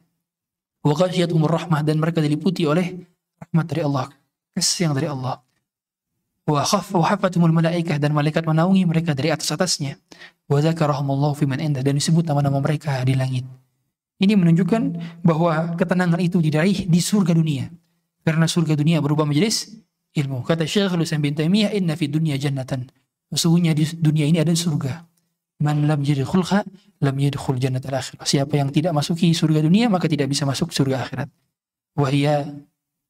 Wa rahmah dan mereka diliputi oleh rahmat dari Allah, kasih yang dari Allah. Wa hafatumul malaikah dan malaikat menaungi mereka dari atas-atasnya. Wa zakarahumullahu fiman indah dan disebut nama-nama mereka di langit. Ini menunjukkan bahwa ketenangan itu diraih di surga dunia. Karena surga dunia berubah menjadi ilmu. Kata Syekh Lusain bin Taimiyah, "Inna fi dunya jannatan." Sesungguhnya di dunia ini ada surga. Man lam khulha, lam yadkhul jannat al terakhir. Siapa yang tidak masuki surga dunia maka tidak bisa masuk surga akhirat. Wahia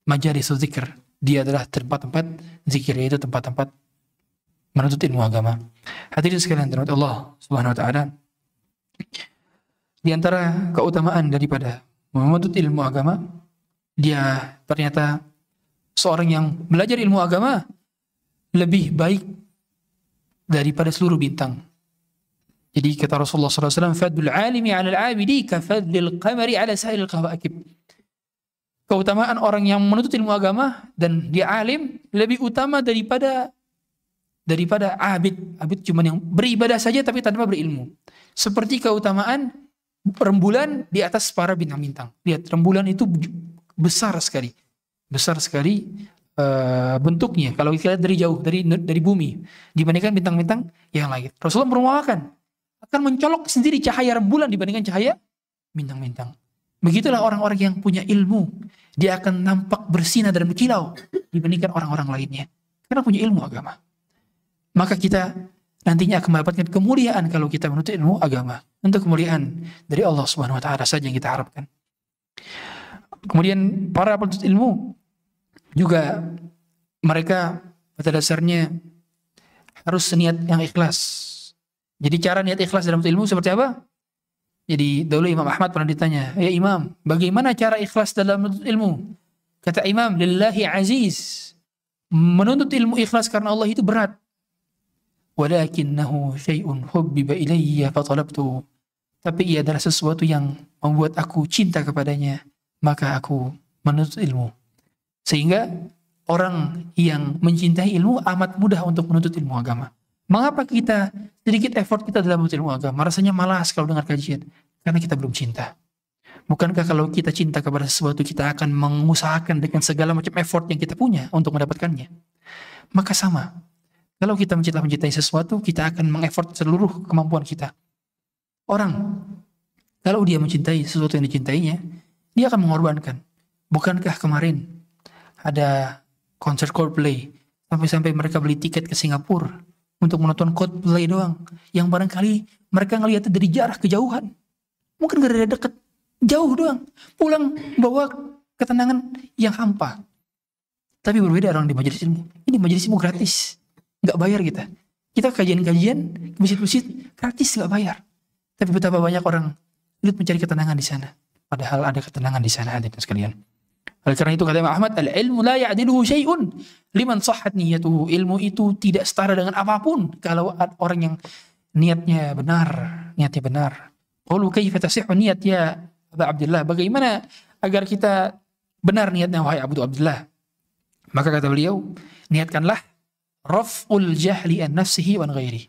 majalisu zikr. Dia adalah tempat-tempat zikir yaitu tempat-tempat menuntut ilmu agama. Hadirin sekalian terhadap Allah Subhanahu wa taala. Di antara keutamaan daripada menuntut ilmu agama, dia ternyata seorang yang belajar ilmu agama lebih baik daripada seluruh bintang. Jadi kata Rasulullah SAW, Fadlul alimi ala al-abidi ka fadlil qamari ala sahil qawakib. Keutamaan orang yang menuntut ilmu agama dan dia alim lebih utama daripada daripada abid. Abid cuma yang beribadah saja tapi tanpa berilmu. Seperti keutamaan rembulan di atas para bintang-bintang. Lihat rembulan itu besar sekali. Besar sekali uh, bentuknya kalau kita lihat dari jauh dari dari bumi dibandingkan bintang-bintang yang lain. Rasulullah merumahkan akan mencolok sendiri cahaya rembulan dibandingkan cahaya bintang-bintang. Begitulah orang-orang yang punya ilmu, dia akan nampak bersinar dan berkilau dibandingkan orang-orang lainnya karena punya ilmu agama. Maka kita nantinya akan mendapatkan kemuliaan kalau kita menuntut ilmu agama. Untuk kemuliaan dari Allah Subhanahu wa taala saja yang kita harapkan. Kemudian para penuntut ilmu juga mereka pada dasarnya harus niat yang ikhlas. Jadi cara niat ikhlas dalam ilmu seperti apa? Jadi dulu Imam Ahmad pernah ditanya, "Ya Imam, bagaimana cara ikhlas dalam ilmu?" Kata Imam, "Lillahi aziz." Menuntut ilmu ikhlas karena Allah itu berat. Walakinnahu syai'un hubbiba ilayya fatalabtu. Tapi ia adalah sesuatu yang membuat aku cinta kepadanya, maka aku menuntut ilmu. Sehingga orang yang mencintai ilmu amat mudah untuk menuntut ilmu agama. Mengapa kita sedikit effort kita dalam menuntut ilmu agama? Rasanya malas kalau dengar kajian. Karena kita belum cinta. Bukankah kalau kita cinta kepada sesuatu kita akan mengusahakan dengan segala macam effort yang kita punya untuk mendapatkannya? Maka sama. Kalau kita mencinta mencintai sesuatu, kita akan mengeffort seluruh kemampuan kita. Orang kalau dia mencintai sesuatu yang dicintainya, dia akan mengorbankan. Bukankah kemarin ada konser Coldplay sampai-sampai mereka beli tiket ke Singapura untuk menonton Coldplay doang yang barangkali mereka ngelihatnya dari jarak kejauhan mungkin gak ada deket jauh doang pulang bawa ketenangan yang hampa tapi berbeda orang di majelis ilmu ini majelis ilmu gratis nggak bayar kita kita kajian-kajian masjid-masjid gratis nggak bayar tapi betapa banyak orang lihat mencari ketenangan di sana padahal ada ketenangan di sana adik-adik sekalian oleh karena itu kata Imam Ahmad, al-ilmu la ya'diluhu syai'un liman sahhat niyatuhu. Ilmu itu tidak setara dengan apapun kalau orang yang niatnya benar, niatnya benar. Qulu kaifa tasihhu niyat ya Abu Abdullah? Bagaimana agar kita benar niatnya wahai Abu Abdullah? Maka kata beliau, niatkanlah raf'ul jahli an nafsihi wa ghairi.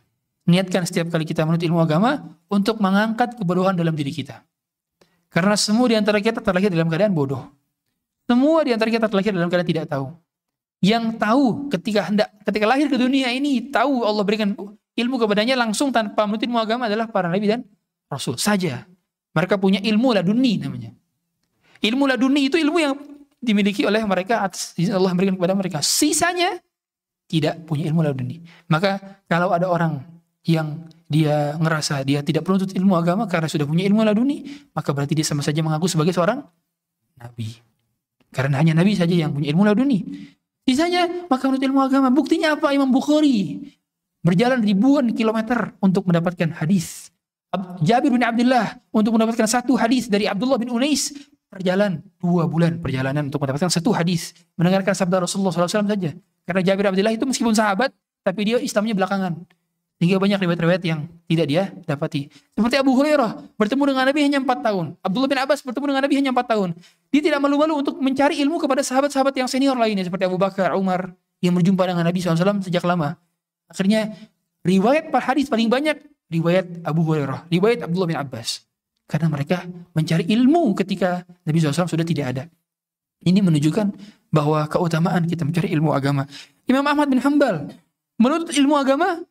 Niatkan setiap kali kita menuntut ilmu agama untuk mengangkat kebodohan dalam diri kita. Karena semua di antara kita terlahir dalam keadaan bodoh. Semua di antara kita terlahir dalam keadaan tidak tahu. Yang tahu ketika hendak ketika lahir ke dunia ini tahu Allah berikan ilmu kepadanya langsung tanpa menuntut ilmu agama adalah para nabi dan rasul saja. Mereka punya ilmu laduni namanya. Ilmu laduni itu ilmu yang dimiliki oleh mereka atas Allah berikan kepada mereka. Sisanya tidak punya ilmu laduni. Maka kalau ada orang yang dia ngerasa dia tidak perlu ilmu agama karena sudah punya ilmu laduni, maka berarti dia sama saja mengaku sebagai seorang nabi. Karena hanya Nabi saja yang punya ilmu laduni. Sisanya maka menurut ilmu agama. Buktinya apa Imam Bukhari berjalan ribuan kilometer untuk mendapatkan hadis. Jabir bin Abdullah untuk mendapatkan satu hadis dari Abdullah bin Unais berjalan dua bulan perjalanan untuk mendapatkan satu hadis mendengarkan sabda Rasulullah SAW saja. Karena Jabir bin Abdullah itu meskipun sahabat tapi dia Islamnya belakangan. Sehingga banyak riwayat-riwayat yang tidak dia dapati. Seperti Abu Hurairah bertemu dengan Nabi hanya empat tahun. Abdullah bin Abbas bertemu dengan Nabi hanya empat tahun. Dia tidak malu-malu untuk mencari ilmu kepada sahabat-sahabat yang senior lainnya. Seperti Abu Bakar, Umar yang berjumpa dengan Nabi SAW sejak lama. Akhirnya riwayat per hadis paling banyak riwayat Abu Hurairah, riwayat Abdullah bin Abbas. Karena mereka mencari ilmu ketika Nabi SAW sudah tidak ada. Ini menunjukkan bahwa keutamaan kita mencari ilmu agama. Imam Ahmad bin Hambal menuntut ilmu agama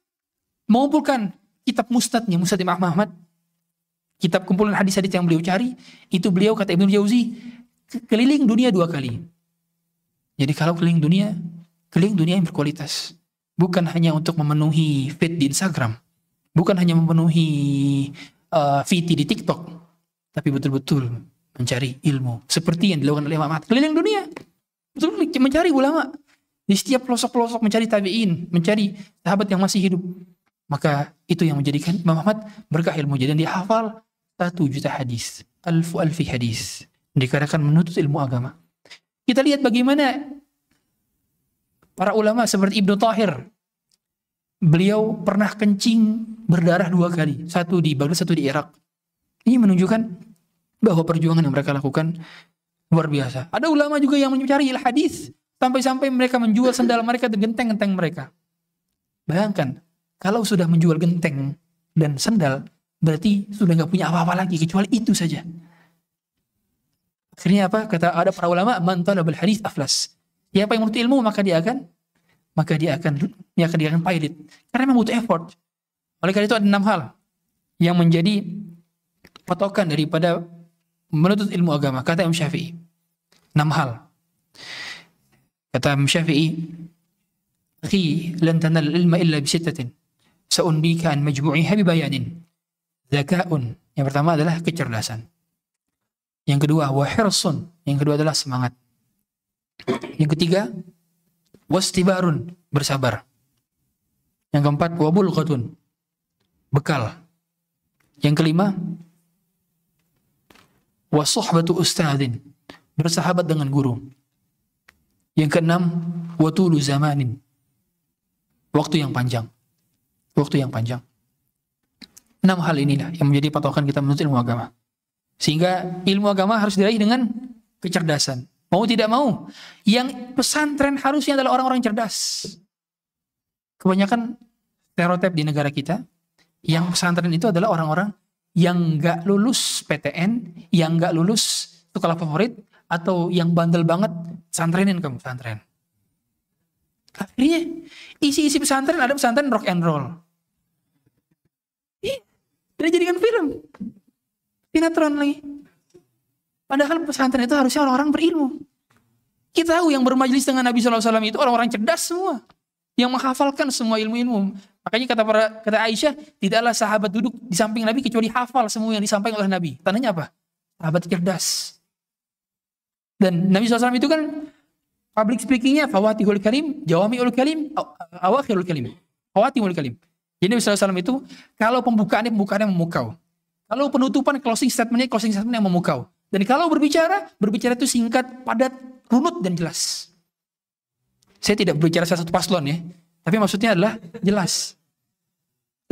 mengumpulkan kitab mustadnya Musad Imam Ahmad kitab kumpulan hadis-hadis yang beliau cari itu beliau kata Ibnu Jauzi keliling dunia dua kali jadi kalau keliling dunia keliling dunia yang berkualitas bukan hanya untuk memenuhi feed di Instagram bukan hanya memenuhi uh, eh, VT di TikTok tapi betul-betul mencari ilmu seperti yang dilakukan oleh Imam Ahmad keliling dunia betul mencari ulama di setiap pelosok-pelosok mencari tabiin mencari sahabat yang masih hidup maka itu yang menjadikan Imam Ahmad berkah ilmu jadi dia hafal satu juta hadis, alfu alfi hadis. Dikarenakan menuntut ilmu agama. Kita lihat bagaimana para ulama seperti Ibnu Tahir. Beliau pernah kencing berdarah dua kali. Satu di Baghdad, satu di Irak. Ini menunjukkan bahwa perjuangan yang mereka lakukan luar biasa. Ada ulama juga yang mencari hadis sampai-sampai mereka menjual sendal mereka dan genteng-genteng mereka. Bayangkan, kalau sudah menjual genteng dan sendal, berarti sudah nggak punya apa-apa lagi kecuali itu saja. Akhirnya apa? Kata ada para ulama, mantan talabal hadis aflas. Siapa yang butuh ilmu maka dia akan maka dia akan dia akan dia akan pilot. Karena memang butuh effort. Oleh karena itu ada enam hal yang menjadi patokan daripada menuntut ilmu agama. Kata Imam Syafi'i. Enam hal. Kata Imam Syafi'i, lan tanal ilma illa seunbikan majmu'iha bibayanin. Zakaun. Yang pertama adalah kecerdasan. Yang kedua wahirsun. Yang kedua adalah semangat. Yang ketiga wastibarun, bersabar. Yang keempat wabulqatun, bekal. Yang kelima wasuhbatu ustadin bersahabat dengan guru. Yang keenam watulu zamanin, waktu yang panjang waktu yang panjang. Enam hal inilah yang menjadi patokan kita menuntut ilmu agama. Sehingga ilmu agama harus diraih dengan kecerdasan. Mau tidak mau, yang pesantren harusnya adalah orang-orang cerdas. Kebanyakan terotep di negara kita, yang pesantren itu adalah orang-orang yang nggak lulus PTN, yang nggak lulus sekolah favorit, atau yang bandel banget, santrenin kamu pesantren. Akhirnya isi-isi pesantren ada pesantren rock and roll, Udah jadikan film. Sinetron lagi. Padahal pesantren itu harusnya orang-orang berilmu. Kita tahu yang bermajelis dengan Nabi SAW itu orang-orang cerdas semua. Yang menghafalkan semua ilmu-ilmu. Makanya kata para, kata Aisyah, tidaklah sahabat duduk di samping Nabi kecuali hafal semua yang disampaikan oleh Nabi. Tandanya apa? Sahabat cerdas. Dan Nabi SAW itu kan public speakingnya karim, jawami jawamiul karim, awakhirul Fawati ul karim. Jadi Nabi SAW itu kalau pembukaannya pembukaan yang memukau. Kalau penutupan closing statementnya closing statement yang memukau. Dan kalau berbicara, berbicara itu singkat, padat, runut dan jelas. Saya tidak berbicara salah satu paslon ya, tapi maksudnya adalah jelas.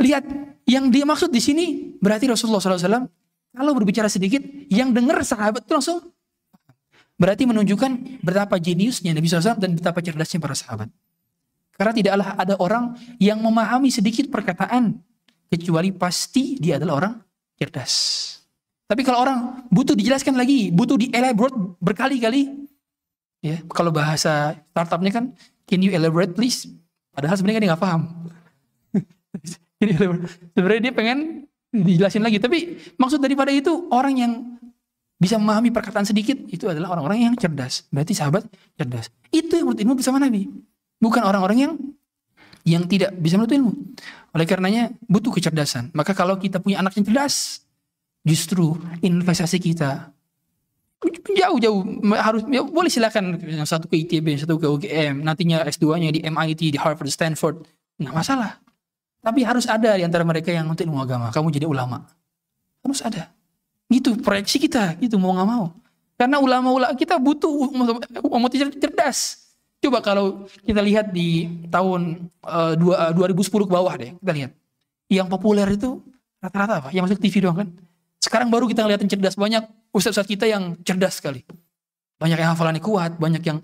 Lihat yang dia maksud di sini berarti Rasulullah SAW kalau berbicara sedikit yang dengar sahabat itu langsung berarti menunjukkan betapa jeniusnya Nabi SAW dan betapa cerdasnya para sahabat. Karena tidaklah ada orang yang memahami sedikit perkataan kecuali pasti dia adalah orang cerdas. Tapi kalau orang butuh dijelaskan lagi, butuh di berkali-kali, ya kalau bahasa startupnya kan, can you elaborate please? Padahal sebenarnya dia nggak paham. sebenarnya dia pengen dijelasin lagi. Tapi maksud daripada itu orang yang bisa memahami perkataan sedikit itu adalah orang-orang yang cerdas. Berarti sahabat cerdas. Itu yang menurut ilmu bersama Nabi bukan orang-orang yang yang tidak bisa menuntut ilmu. Oleh karenanya butuh kecerdasan. Maka kalau kita punya anak yang cerdas, justru investasi kita jauh-jauh harus ya boleh silakan yang satu ke ITB, yang satu ke UGM, nantinya S2-nya di MIT, di Harvard, Stanford. Nggak masalah. Tapi harus ada di antara mereka yang untuk ilmu agama. Kamu jadi ulama. Harus ada. Gitu proyeksi kita, gitu mau nggak mau. Karena ulama-ulama kita butuh umat cerdas Coba kalau kita lihat di tahun uh, dua, eh, uh, 2010 ke bawah deh, kita lihat. Yang populer itu rata-rata apa? Yang masuk TV doang kan? Sekarang baru kita ngeliatin cerdas banyak ustadz-ustadz kita yang cerdas sekali. Banyak yang hafalannya kuat, banyak yang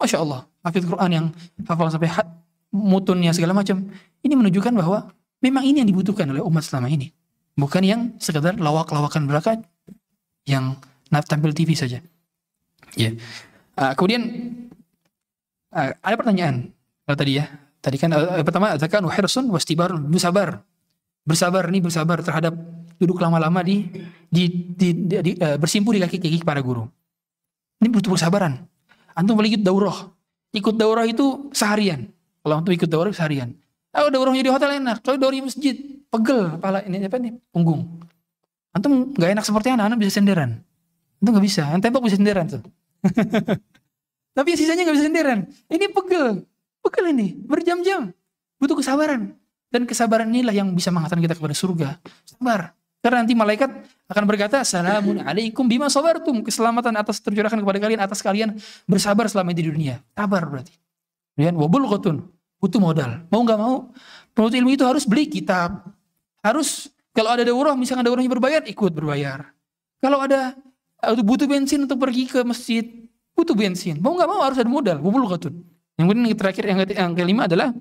Masya Allah, hafiz Quran yang hafal sampai hat, mutunnya segala macam. Ini menunjukkan bahwa memang ini yang dibutuhkan oleh umat selama ini. Bukan yang sekedar lawak-lawakan belaka yang tampil TV saja. Ya. Yeah. Uh, kemudian Uh, ada pertanyaan kalau tadi ya. Tadi kan uh, pertama katakan wahirsun wastibar bersabar. Bersabar nih bersabar terhadap duduk lama-lama di di, di, di, di uh, eh, bersimpu di kaki-kaki para guru. Ini butuh kesabaran. Antum boleh ikut daurah. Ikut daurah itu seharian. Kalau antum ikut daurah seharian. Kalau daurahnya di hotel enak, kalau daurah di masjid pegel kepala ini apa nih punggung. Antum nggak enak seperti anak-anak bisa senderan. Antum nggak bisa. Antum tembok bisa senderan tuh. Tapi sisanya nggak bisa sendirian. Ini pegel. Pegel ini. Berjam-jam. Butuh kesabaran. Dan kesabaran inilah yang bisa mengatakan kita kepada surga. Sabar. Karena nanti malaikat akan berkata, Assalamu alaikum bima sabartum. Keselamatan atas tercurahkan kepada kalian, atas kalian bersabar selama di dunia. Sabar berarti. Kemudian, wabul kotun. Butuh modal. Mau nggak mau, penutup ilmu itu harus beli kitab. Harus, kalau ada daurah, misalkan daurahnya berbayar, ikut berbayar. Kalau ada butuh bensin untuk pergi ke masjid, butuh bensin mau nggak mau harus ada modal wabulghatun yang kemudian yang terakhir yang, yang kelima adalah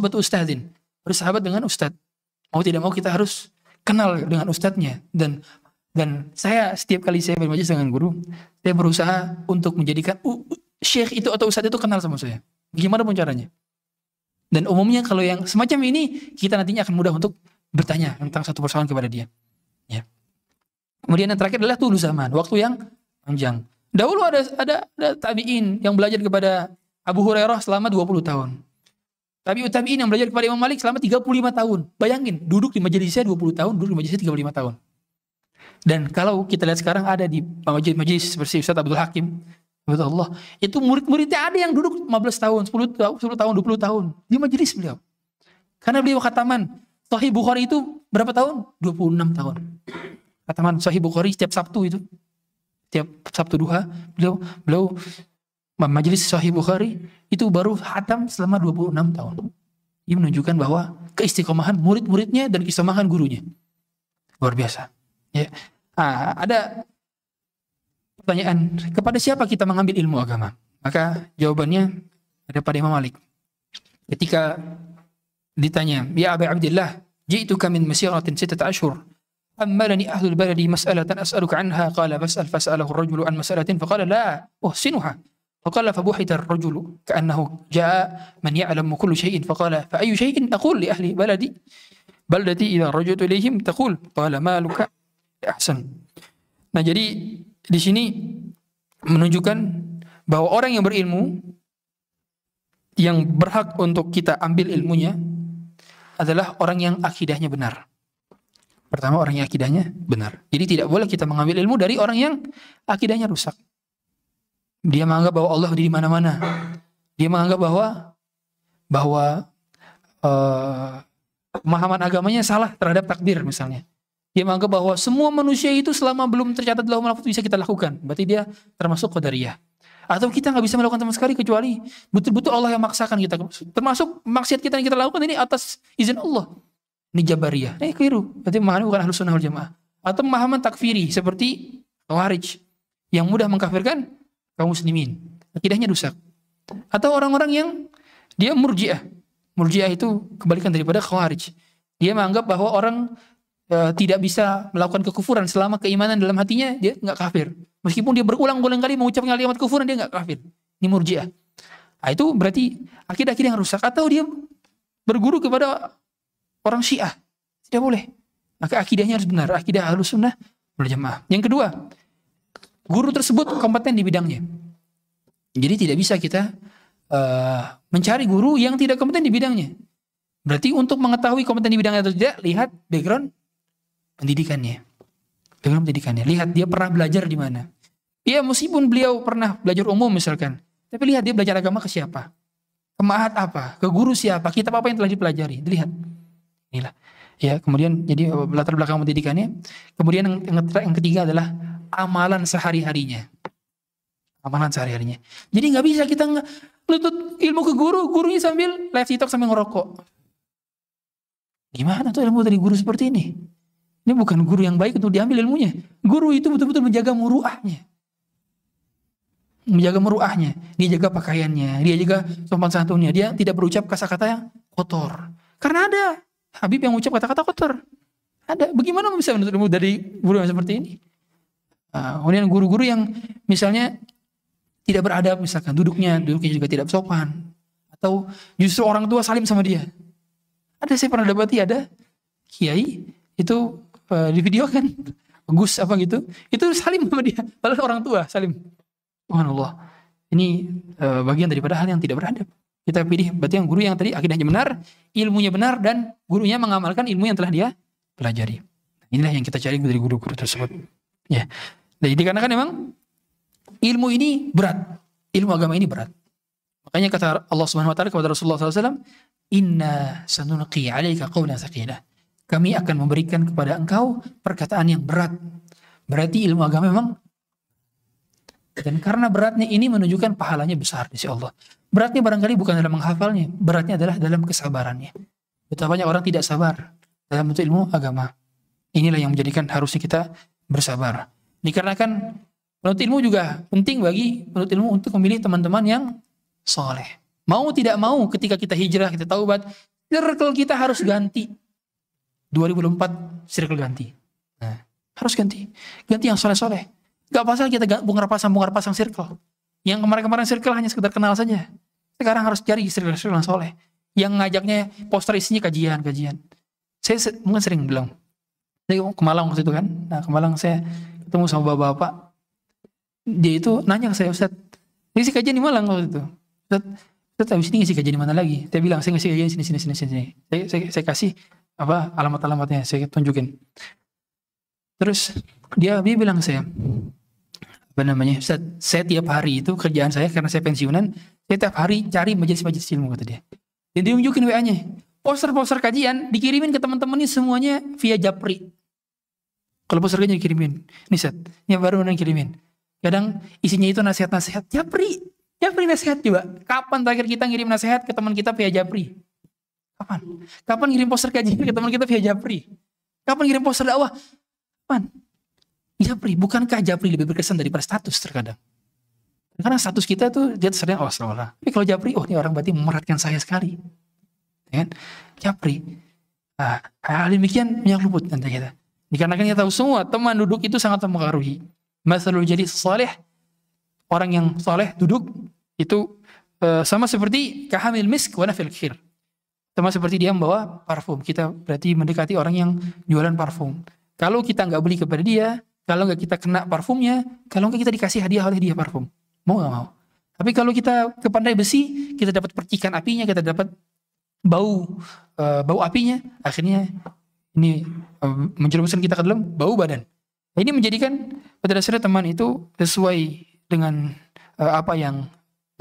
batu ustadzin bersahabat dengan ustadz mau tidak mau kita harus kenal dengan ustadznya dan dan saya setiap kali saya bermajlis dengan guru saya berusaha untuk menjadikan uh, syekh itu atau ustadz itu kenal sama saya gimana pun caranya dan umumnya kalau yang semacam ini kita nantinya akan mudah untuk bertanya tentang satu persoalan kepada dia ya kemudian yang terakhir adalah tulus zaman waktu yang panjang Dahulu ada ada, ada tabi'in yang belajar kepada Abu Hurairah selama 20 tahun. Tapi tabi'in yang belajar kepada Imam Malik selama 35 tahun. Bayangin, duduk di majelisnya 20 tahun, duduk di majelisnya 35 tahun. Dan kalau kita lihat sekarang ada di majelis-majelis seperti Ustaz Abdul Hakim, Allah, itu murid-muridnya ada yang duduk 15 tahun, 10 tahun, 10 tahun, 20 tahun di majelis beliau. Karena beliau khataman Sahih Bukhari itu berapa tahun? 26 tahun. Khataman Sahih Bukhari setiap Sabtu itu tiap Sabtu duha beliau beliau majelis Sahih Bukhari itu baru hatam selama 26 tahun. Ini menunjukkan bahwa keistiqomahan murid-muridnya dan keistiqomahan gurunya. Luar biasa. Ya. Ah, ada pertanyaan, kepada siapa kita mengambil ilmu agama? Maka jawabannya ada pada Imam Malik. Ketika ditanya, Ya Abu Abdullah, jitu kami masiratin sitat ashur. حملني أهل البلد مسألة أسألك عنها قال فاسأل فسأله الرجل عن مسألة فقال لا أحسنها فقال فبحث الرجل كأنه جاء من يعلم كل شيء فقال فأي شيء أقول لأهل بلدي بلدي إذا رجعت إليهم تقول قال مالك أحسن Nah jadi di sini menunjukkan bahwa orang yang berilmu yang berhak untuk kita ambil ilmunya adalah orang yang akidahnya benar. Pertama orang yang akidahnya benar. Jadi tidak boleh kita mengambil ilmu dari orang yang akidahnya rusak. Dia menganggap bahwa Allah di mana-mana. Dia menganggap bahwa bahwa uh, pemahaman agamanya salah terhadap takdir misalnya. Dia menganggap bahwa semua manusia itu selama belum tercatat dalam lafaz bisa kita lakukan. Berarti dia termasuk qadariyah. Atau kita nggak bisa melakukan sama sekali kecuali betul-betul Allah yang maksakan kita. Termasuk maksiat kita yang kita lakukan ini atas izin Allah. Ini Jabariyah. Ini eh, keliru. Berarti memahami bukan ahlu sunnah wal jamaah. Atau pemahaman takfiri seperti Khawarij yang mudah mengkafirkan kaum muslimin. Akidahnya rusak. Atau orang-orang yang dia murjiah. Murjiah itu kebalikan daripada Khawarij. Dia menganggap bahwa orang e, tidak bisa melakukan kekufuran selama keimanan dalam hatinya dia nggak kafir. Meskipun dia berulang-ulang kali mengucapkan kalimat kekufuran dia nggak kafir. Ini murjiah. Nah, itu berarti akidah-akidah yang rusak atau dia berguru kepada orang Syiah. Tidak boleh. Maka akidahnya harus benar. Akidah harus sunnah berjamaah. Yang kedua, guru tersebut kompeten di bidangnya. Jadi tidak bisa kita uh, mencari guru yang tidak kompeten di bidangnya. Berarti untuk mengetahui kompeten di bidangnya atau tidak, lihat background pendidikannya. Background pendidikannya. Lihat dia pernah belajar di mana. Ya meskipun beliau pernah belajar umum misalkan. Tapi lihat dia belajar agama ke siapa. Kemahat apa. Ke guru siapa. Kitab apa yang telah dipelajari. Dilihat inilah ya kemudian jadi eh, latar belakang pendidikannya kemudian yang, yang ketiga adalah amalan sehari harinya amalan sehari harinya jadi nggak bisa kita lutut ilmu ke guru gurunya sambil live tiktok sambil ngerokok gimana tuh ilmu dari guru seperti ini ini bukan guru yang baik untuk diambil ilmunya guru itu betul-betul menjaga muruahnya menjaga meruahnya, dia jaga pakaiannya, dia jaga sopan santunnya, dia tidak berucap kata-kata yang kotor. Karena ada Habib yang ucap kata-kata kotor. Ada. Bagaimana bisa menuntut ilmu dari guru yang seperti ini? Nah, kemudian guru-guru yang misalnya tidak beradab misalkan duduknya duduknya juga tidak sopan atau justru orang tua salim sama dia ada saya pernah dapati ada kiai itu uh, di video kan Gus apa gitu itu salim sama dia padahal orang tua salim Allah, ini uh, bagian daripada hal yang tidak beradab kita pilih berarti yang guru yang tadi akidahnya benar, ilmunya benar dan gurunya mengamalkan ilmu yang telah dia pelajari. Inilah yang kita cari dari guru-guru tersebut. Ya. Nah, jadi dikarenakan memang ilmu ini berat. Ilmu agama ini berat. Makanya kata Allah Subhanahu wa taala kepada Rasulullah SAW, "Inna sanunqi 'alaika qawlan thaqila." Kami akan memberikan kepada engkau perkataan yang berat. Berarti ilmu agama memang dan karena beratnya ini menunjukkan pahalanya besar di sisi Allah. Beratnya barangkali bukan dalam menghafalnya, beratnya adalah dalam kesabarannya. Betapa banyak orang tidak sabar dalam bentuk ilmu agama. Inilah yang menjadikan harusnya kita bersabar. Dikarenakan menurut ilmu juga penting bagi menurut ilmu untuk memilih teman-teman yang soleh. Mau tidak mau ketika kita hijrah, kita taubat, circle kita harus ganti. 2004 circle ganti. Nah, harus ganti. Ganti yang soleh-soleh. Gak pasal kita bongkar pasang bongkar pasang circle. Yang kemarin-kemarin circle hanya sekedar kenal saja. Sekarang harus cari istri-istri yang soleh. Yang ngajaknya poster isinya kajian-kajian. Saya se mungkin sering bilang. Saya ke Malang waktu itu kan. Nah ke Malang saya ketemu sama bapak-bapak. Dia itu nanya ke saya, Ustaz, ngisi kajian di Malang waktu itu. Ustaz, Ustaz abis ini ngisi kajian di mana lagi? Saya bilang, saya ngisi kajian sini, sini, sini, sini. Saya, saya, saya kasih apa alamat-alamatnya, saya tunjukin. Terus dia dia bilang saya, apa namanya saya, saya tiap hari itu kerjaan saya karena saya pensiunan saya tiap hari cari majelis-majelis ilmu kata dia dan diunjukin WA-nya poster-poster kajian dikirimin ke teman-teman ini semuanya via Japri kalau poster kajian dikirimin nih set yang baru yang kirimin kadang isinya itu nasihat-nasihat Japri Japri nasihat juga kapan terakhir kita ngirim nasihat ke teman kita via Japri kapan kapan ngirim poster kajian ke teman kita via Japri kapan ngirim poster dakwah kapan Japri, bukankah Japri lebih berkesan daripada status terkadang? Karena status kita tuh dia sering oh salah. Tapi kalau Japri, oh ini orang berarti memeratkan saya sekali. Ya kan? Japri. Nah, hal demikian minyak luput nanti kita. Dikarenakan kita tahu semua teman duduk itu sangat mempengaruhi. lalu jadi soleh, orang yang soleh duduk itu eh, sama seperti kahamil misk wa nafil khir. Sama seperti dia membawa parfum. Kita berarti mendekati orang yang jualan parfum. Kalau kita nggak beli kepada dia, kalau nggak kita kena parfumnya, kalau nggak kita dikasih hadiah oleh dia parfum. Mau nggak mau. Tapi kalau kita ke pandai besi, kita dapat percikan apinya, kita dapat bau uh, bau apinya, akhirnya ini uh, menjerumuskan kita ke dalam bau badan. Nah, ini menjadikan pada dasarnya teman itu sesuai dengan uh, apa yang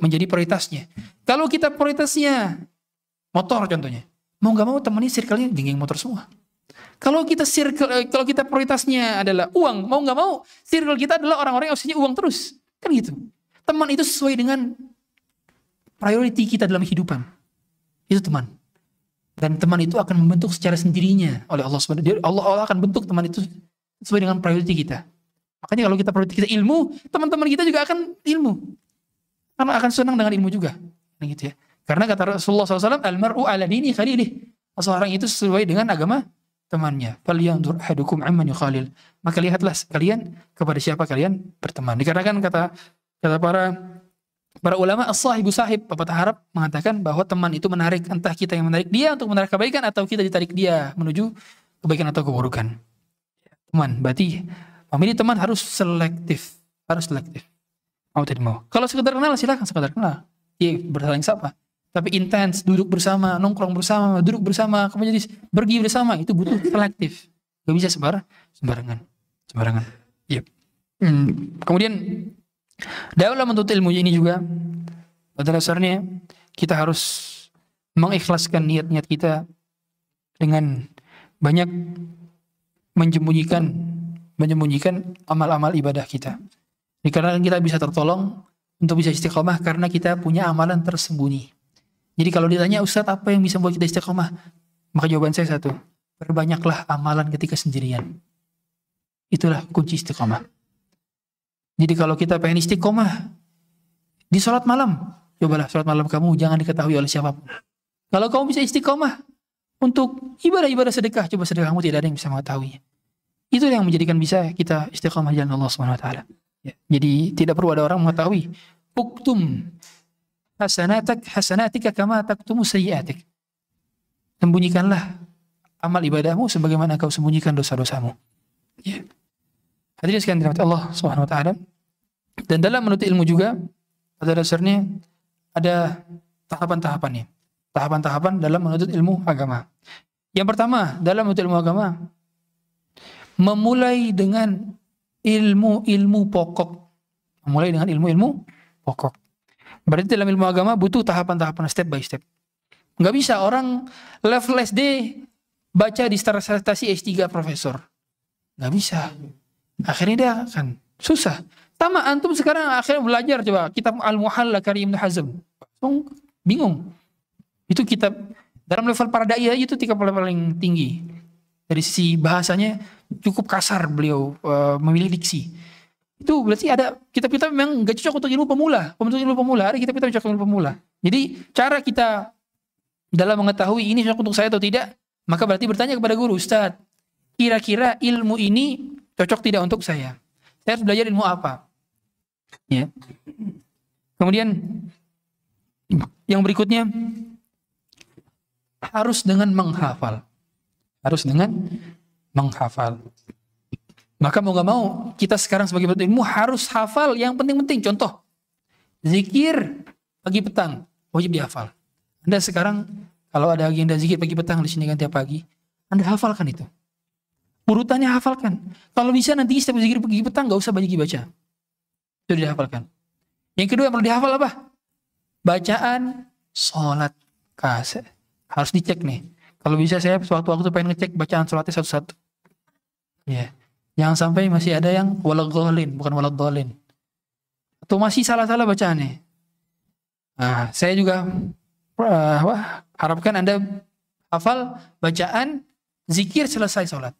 menjadi prioritasnya. Kalau kita prioritasnya motor contohnya, mau nggak mau temannya circle-nya dingin motor semua. Kalau kita circle, eh, kalau kita prioritasnya adalah uang, mau nggak mau, circle kita adalah orang-orang yang usianya uang terus, kan gitu. Teman itu sesuai dengan priority kita dalam kehidupan. Itu teman. Dan teman itu akan membentuk secara sendirinya oleh Allah SWT. Allah, Allah akan bentuk teman itu sesuai dengan priority kita. Makanya kalau kita priority kita ilmu, teman-teman kita juga akan ilmu. Karena akan senang dengan ilmu juga. Nah, gitu ya. Karena kata Rasulullah SAW, Al-mar'u ala dini khalilih. Seorang itu sesuai dengan agama temannya. Falyanzur ahadukum amman yukhalil. Maka lihatlah kalian kepada siapa kalian berteman. Dikarenakan kata kata para para ulama as-sahibu sahib Bapak Taharab mengatakan bahwa teman itu menarik entah kita yang menarik dia untuk menarik kebaikan atau kita ditarik dia menuju kebaikan atau keburukan. Teman berarti memilih teman harus selektif, harus selektif. Mau tidak mau. Kalau sekedar kenal silakan sekedar kenal. Iya bersaling siapa? tapi intens duduk bersama nongkrong bersama duduk bersama kemudian jadi pergi bersama itu butuh selektif gak bisa sembar sembarangan sembarangan iya yep. hmm. kemudian dalam menuntut ilmu ini juga pada dasarnya kita harus mengikhlaskan niat-niat kita dengan banyak menyembunyikan menyembunyikan amal-amal ibadah kita. Dikarenakan kita bisa tertolong untuk bisa istiqomah karena kita punya amalan tersembunyi. Jadi kalau ditanya Ustadz apa yang bisa membuat kita istiqomah? Maka jawaban saya satu. Perbanyaklah amalan ketika sendirian. Itulah kunci istiqomah. Jadi kalau kita pengen istiqomah di sholat malam, cobalah sholat malam kamu jangan diketahui oleh siapapun. Kalau kamu bisa istiqomah untuk ibadah-ibadah sedekah, coba sedekahmu tidak ada yang bisa mengetahuinya. Itu yang menjadikan bisa kita istiqomah jalan Allah Subhanahu wa taala. Ya, jadi tidak perlu ada orang mengetahui. Uktum hasanatak hasanatika kama taktumu sayyiatik. Sembunyikanlah amal ibadahmu sebagaimana kau sembunyikan dosa-dosamu. Ya. Hadirin sekalian dirahmati Allah Subhanahu wa taala. Dan dalam menuntut ilmu juga pada dasarnya ada tahapan-tahapannya. Tahapan-tahapan dalam menuntut ilmu agama. Yang pertama, dalam menuntut ilmu agama memulai dengan ilmu-ilmu pokok. Memulai dengan ilmu-ilmu pokok. Berarti dalam ilmu agama butuh tahapan-tahapan step by step. Nggak bisa orang level SD baca di stasi S3 profesor. Nggak bisa. Akhirnya dia akan susah. Sama antum sekarang akhirnya belajar coba kitab Al-Muhalla karya Ibnu Hazm. bingung. Itu kitab dalam level para dai itu tiga paling tinggi. Dari sisi bahasanya cukup kasar beliau uh, memilih diksi itu berarti ada kita kitab memang nggak cocok untuk ilmu pemula, untuk ilmu pemula. hari kita kitab cocok ilmu pemula. Jadi cara kita dalam mengetahui ini cocok untuk saya atau tidak, maka berarti bertanya kepada guru, Ustaz, kira-kira ilmu ini cocok tidak untuk saya? Saya harus belajar ilmu apa? Ya. Kemudian yang berikutnya harus dengan menghafal. Harus dengan menghafal. Maka mau gak mau, kita sekarang sebagai penuntut ilmu harus hafal yang penting-penting. Contoh, zikir pagi petang, wajib dihafal. Anda sekarang, kalau ada agenda zikir pagi petang di sini kan tiap pagi, Anda hafalkan itu. Urutannya hafalkan. Kalau bisa nanti setiap zikir pagi petang gak usah banyak dibaca. Itu dihafalkan. Yang kedua yang perlu dihafal apa? Bacaan sholat. Kasih. Harus dicek nih. Kalau bisa saya suatu waktu pengen ngecek bacaan sholatnya satu-satu. Ya. Yeah Jangan sampai masih ada yang walagolin, bukan walagolin. Atau masih salah-salah bacaannya. Nah, saya juga uh, wah, harapkan Anda hafal bacaan zikir selesai sholat.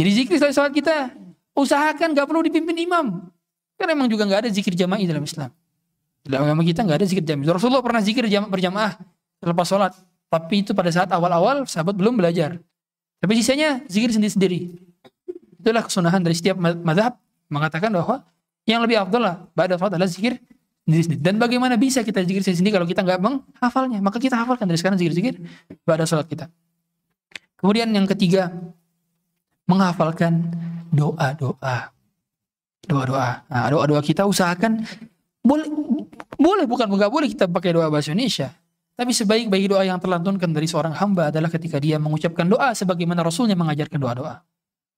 Jadi zikir selesai sholat kita usahakan gak perlu dipimpin imam. Karena emang juga gak ada zikir jama'i dalam Islam. Dalam agama kita gak ada zikir jama'i. Rasulullah pernah zikir jam, berjamaah selepas sholat. Tapi itu pada saat awal-awal sahabat belum belajar. Tapi sisanya zikir sendiri-sendiri. Itulah kesunahan dari setiap madhab mengatakan bahwa yang lebih afdol lah pada sholat adalah zikir diri sendiri. Dan bagaimana bisa kita zikir sendiri kalau kita nggak menghafalnya? Maka kita hafalkan dari sekarang zikir-zikir pada salat kita. Kemudian yang ketiga, menghafalkan doa-doa. Doa-doa. Nah, doa-doa kita usahakan boleh boleh bukan nggak boleh kita pakai doa bahasa Indonesia. Tapi sebaik-baik doa yang terlantunkan dari seorang hamba adalah ketika dia mengucapkan doa sebagaimana Rasulnya mengajarkan doa-doa.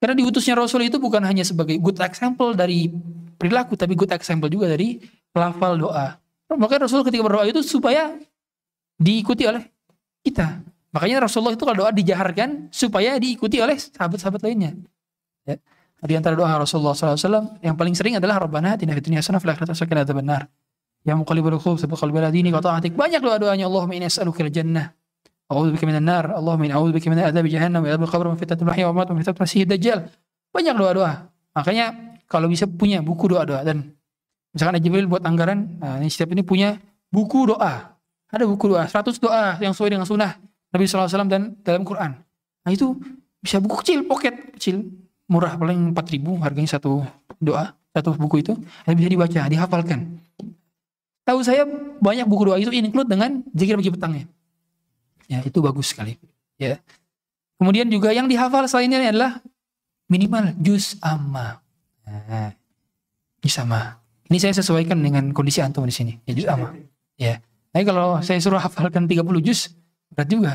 Karena diutusnya Rasul itu bukan hanya sebagai good example dari perilaku, tapi good example juga dari lafal doa. Makanya Rasul ketika berdoa itu supaya diikuti oleh kita. Makanya Rasulullah itu kalau doa dijaharkan supaya diikuti oleh sahabat-sahabat lainnya. Ya. Di antara doa Rasulullah SAW yang paling sering adalah Rabbana tina fitunia sana hasanah kata akhirati hasanah Ya muqallibal qulub sabaq qalbi ladini Banyak doa-doanya Allahumma inni as'aluka jannah A'udzu bika minan nar, Allahumma inni a'udzu bika min adzab jahannam, wa adzab qabr, wa fitnatil mahya wa mamat, wa fitnatil masiihid dajjal. Banyak doa-doa. Makanya kalau bisa punya buku doa-doa dan misalkan Jibril buat anggaran, nah, ini setiap ini punya buku doa. Ada buku doa, 100 doa yang sesuai dengan sunnah Nabi SAW dan dalam Quran. Nah itu bisa buku kecil, pocket kecil, murah paling 4000 harganya satu doa, satu buku itu. Dan bisa dibaca, dihafalkan. Tahu saya banyak buku doa itu include dengan zikir pagi petangnya. Ya, itu bagus sekali. Ya. Kemudian juga yang dihafal selainnya adalah minimal juz amma. Nah, juz amma. Ini saya sesuaikan dengan kondisi antum di sini. Ya, juz amma. Ya. Tapi kalau saya suruh hafalkan 30 jus berat juga.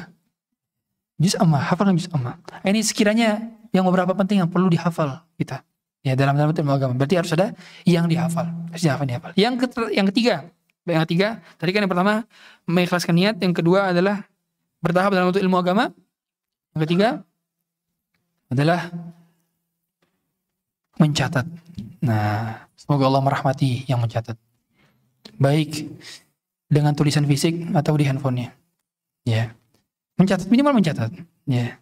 jus amma, hafalkan jus amma. Ini sekiranya yang beberapa penting yang perlu dihafal kita. Ya, dalam dalam ilmu agama. Berarti harus ada yang dihafal. Harus dihafal, dihafal. Yang, yang ketiga, yang ketiga, tadi kan yang pertama mengikhlaskan niat, yang kedua adalah bertahap dalam untuk ilmu agama. Yang ketiga adalah mencatat. Nah, semoga Allah merahmati yang mencatat. Baik dengan tulisan fisik atau di handphonenya. Ya. Mencatat minimal mencatat. Ya.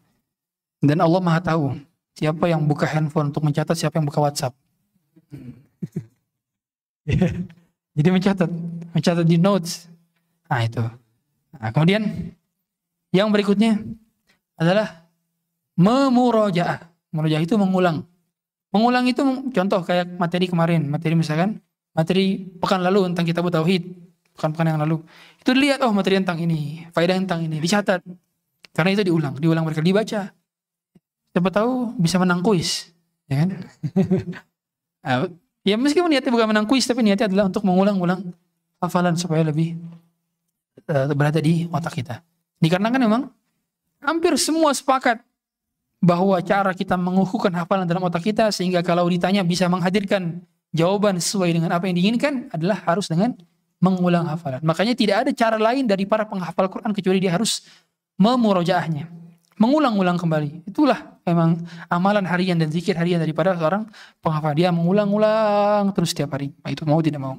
Dan Allah Maha tahu siapa yang buka handphone untuk mencatat, siapa yang buka WhatsApp. Ya. Jadi mencatat, mencatat di notes. Nah itu. Nah, kemudian yang berikutnya adalah memurojaah. Murojaah itu mengulang. Mengulang itu contoh kayak materi kemarin, materi misalkan materi pekan lalu tentang kitab tauhid, pekan-pekan yang lalu. Itu dilihat oh materi tentang ini, faedah tentang ini, dicatat. Karena itu diulang, diulang mereka dibaca. Siapa tahu bisa menang kuis, ya kan? ya meskipun niatnya bukan menang kuis, tapi niatnya adalah untuk mengulang-ulang hafalan supaya lebih eh, berada di otak kita. Dikarenakan hmm. memang hampir semua sepakat bahwa cara kita mengukuhkan hafalan dalam otak kita sehingga kalau ditanya bisa menghadirkan jawaban sesuai dengan apa yang diinginkan adalah harus dengan mengulang hafalan. Makanya tidak ada cara lain dari para penghafal Quran kecuali dia harus memurojaahnya. Mengulang-ulang kembali. Itulah memang amalan harian dan zikir harian daripada seorang penghafal. Dia mengulang-ulang terus setiap hari. Itu mau tidak mau.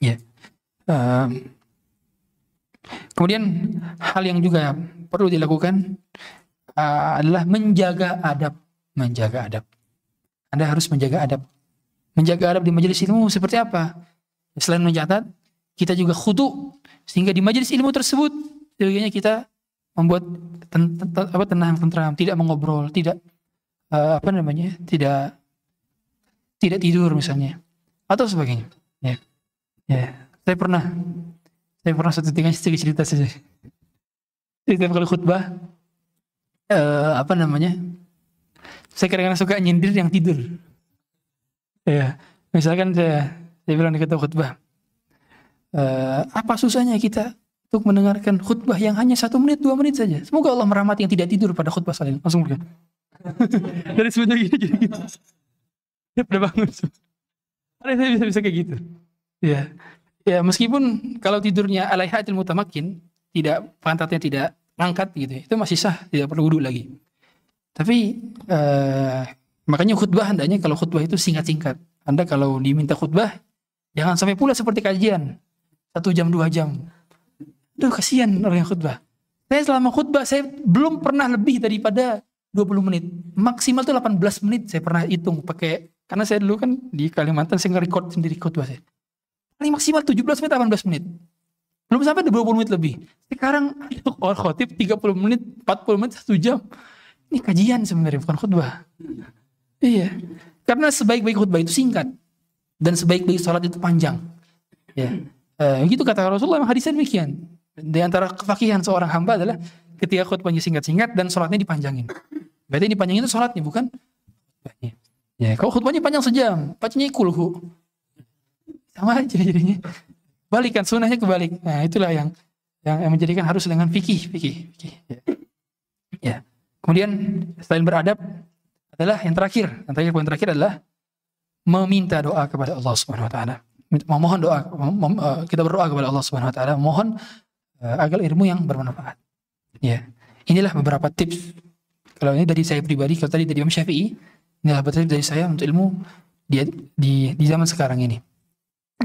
Ya. Yeah. Um, Kemudian hal yang juga perlu dilakukan uh, adalah menjaga adab, menjaga adab. Anda harus menjaga adab. Menjaga adab di majelis ilmu seperti apa? Ya, selain mencatat, kita juga khudu sehingga di majelis ilmu tersebut sebagainya kita membuat ten, ten, apa tenang tentram, tidak mengobrol, tidak uh, apa namanya? tidak tidak tidur misalnya atau sebagainya. Ya. Ya, saya pernah saya pernah satu ketika cerita saja. setiap kali khutbah, uh, apa namanya? Saya kadang-kadang suka nyindir yang tidur. Ya, misalkan saya, saya bilang di khutbah, uh, apa susahnya kita untuk mendengarkan khutbah yang hanya satu menit dua menit saja. Semoga Allah merahmati yang tidak tidur pada khutbah saling Langsung berikan. Dari sebenarnya gini gitu, gini. Gitu. gini. Dia udah bangun. Ada saya bisa bisa kayak gitu. Ya. Ya, meskipun kalau tidurnya alaiha hatil mutamakin, tidak pantatnya tidak angkat gitu, ya, itu masih sah, tidak perlu wudhu lagi. Tapi eh, makanya khutbah hendaknya kalau khutbah itu singkat-singkat. Anda kalau diminta khutbah, jangan sampai pula seperti kajian satu jam dua jam. Duh kasihan orang yang khutbah. Saya selama khutbah saya belum pernah lebih daripada 20 menit. Maksimal tuh 18 menit saya pernah hitung pakai karena saya dulu kan di Kalimantan saya nge-record sendiri khutbah saya paling maksimal 17 menit 18 menit belum sampai 20 menit lebih sekarang orang khotib 30 menit 40 menit 1 jam ini kajian sebenarnya bukan khutbah iya karena sebaik-baik khutbah itu singkat dan sebaik-baik sholat itu panjang ya eh, gitu kata Rasulullah hadisnya demikian di antara kefakihan seorang hamba adalah ketika khutbahnya singkat-singkat dan sholatnya dipanjangin berarti dipanjangin itu sholatnya bukan Iya. ya kalau khutbahnya panjang sejam pacinya kulhu sama aja jadinya balikan sunnahnya kebalik nah itulah yang yang, menjadikan harus dengan fikih fikih fikih ya. ya kemudian selain beradab adalah yang terakhir yang terakhir poin terakhir adalah meminta doa kepada Allah Subhanahu wa taala memohon doa eh, kita berdoa kepada Allah Subhanahu wa taala mohon eh, agar ilmu yang bermanfaat ya inilah beberapa tips kalau ini dari saya pribadi kalau tadi dari Imam Syafi'i inilah tips dari saya untuk ilmu di, di, di zaman sekarang ini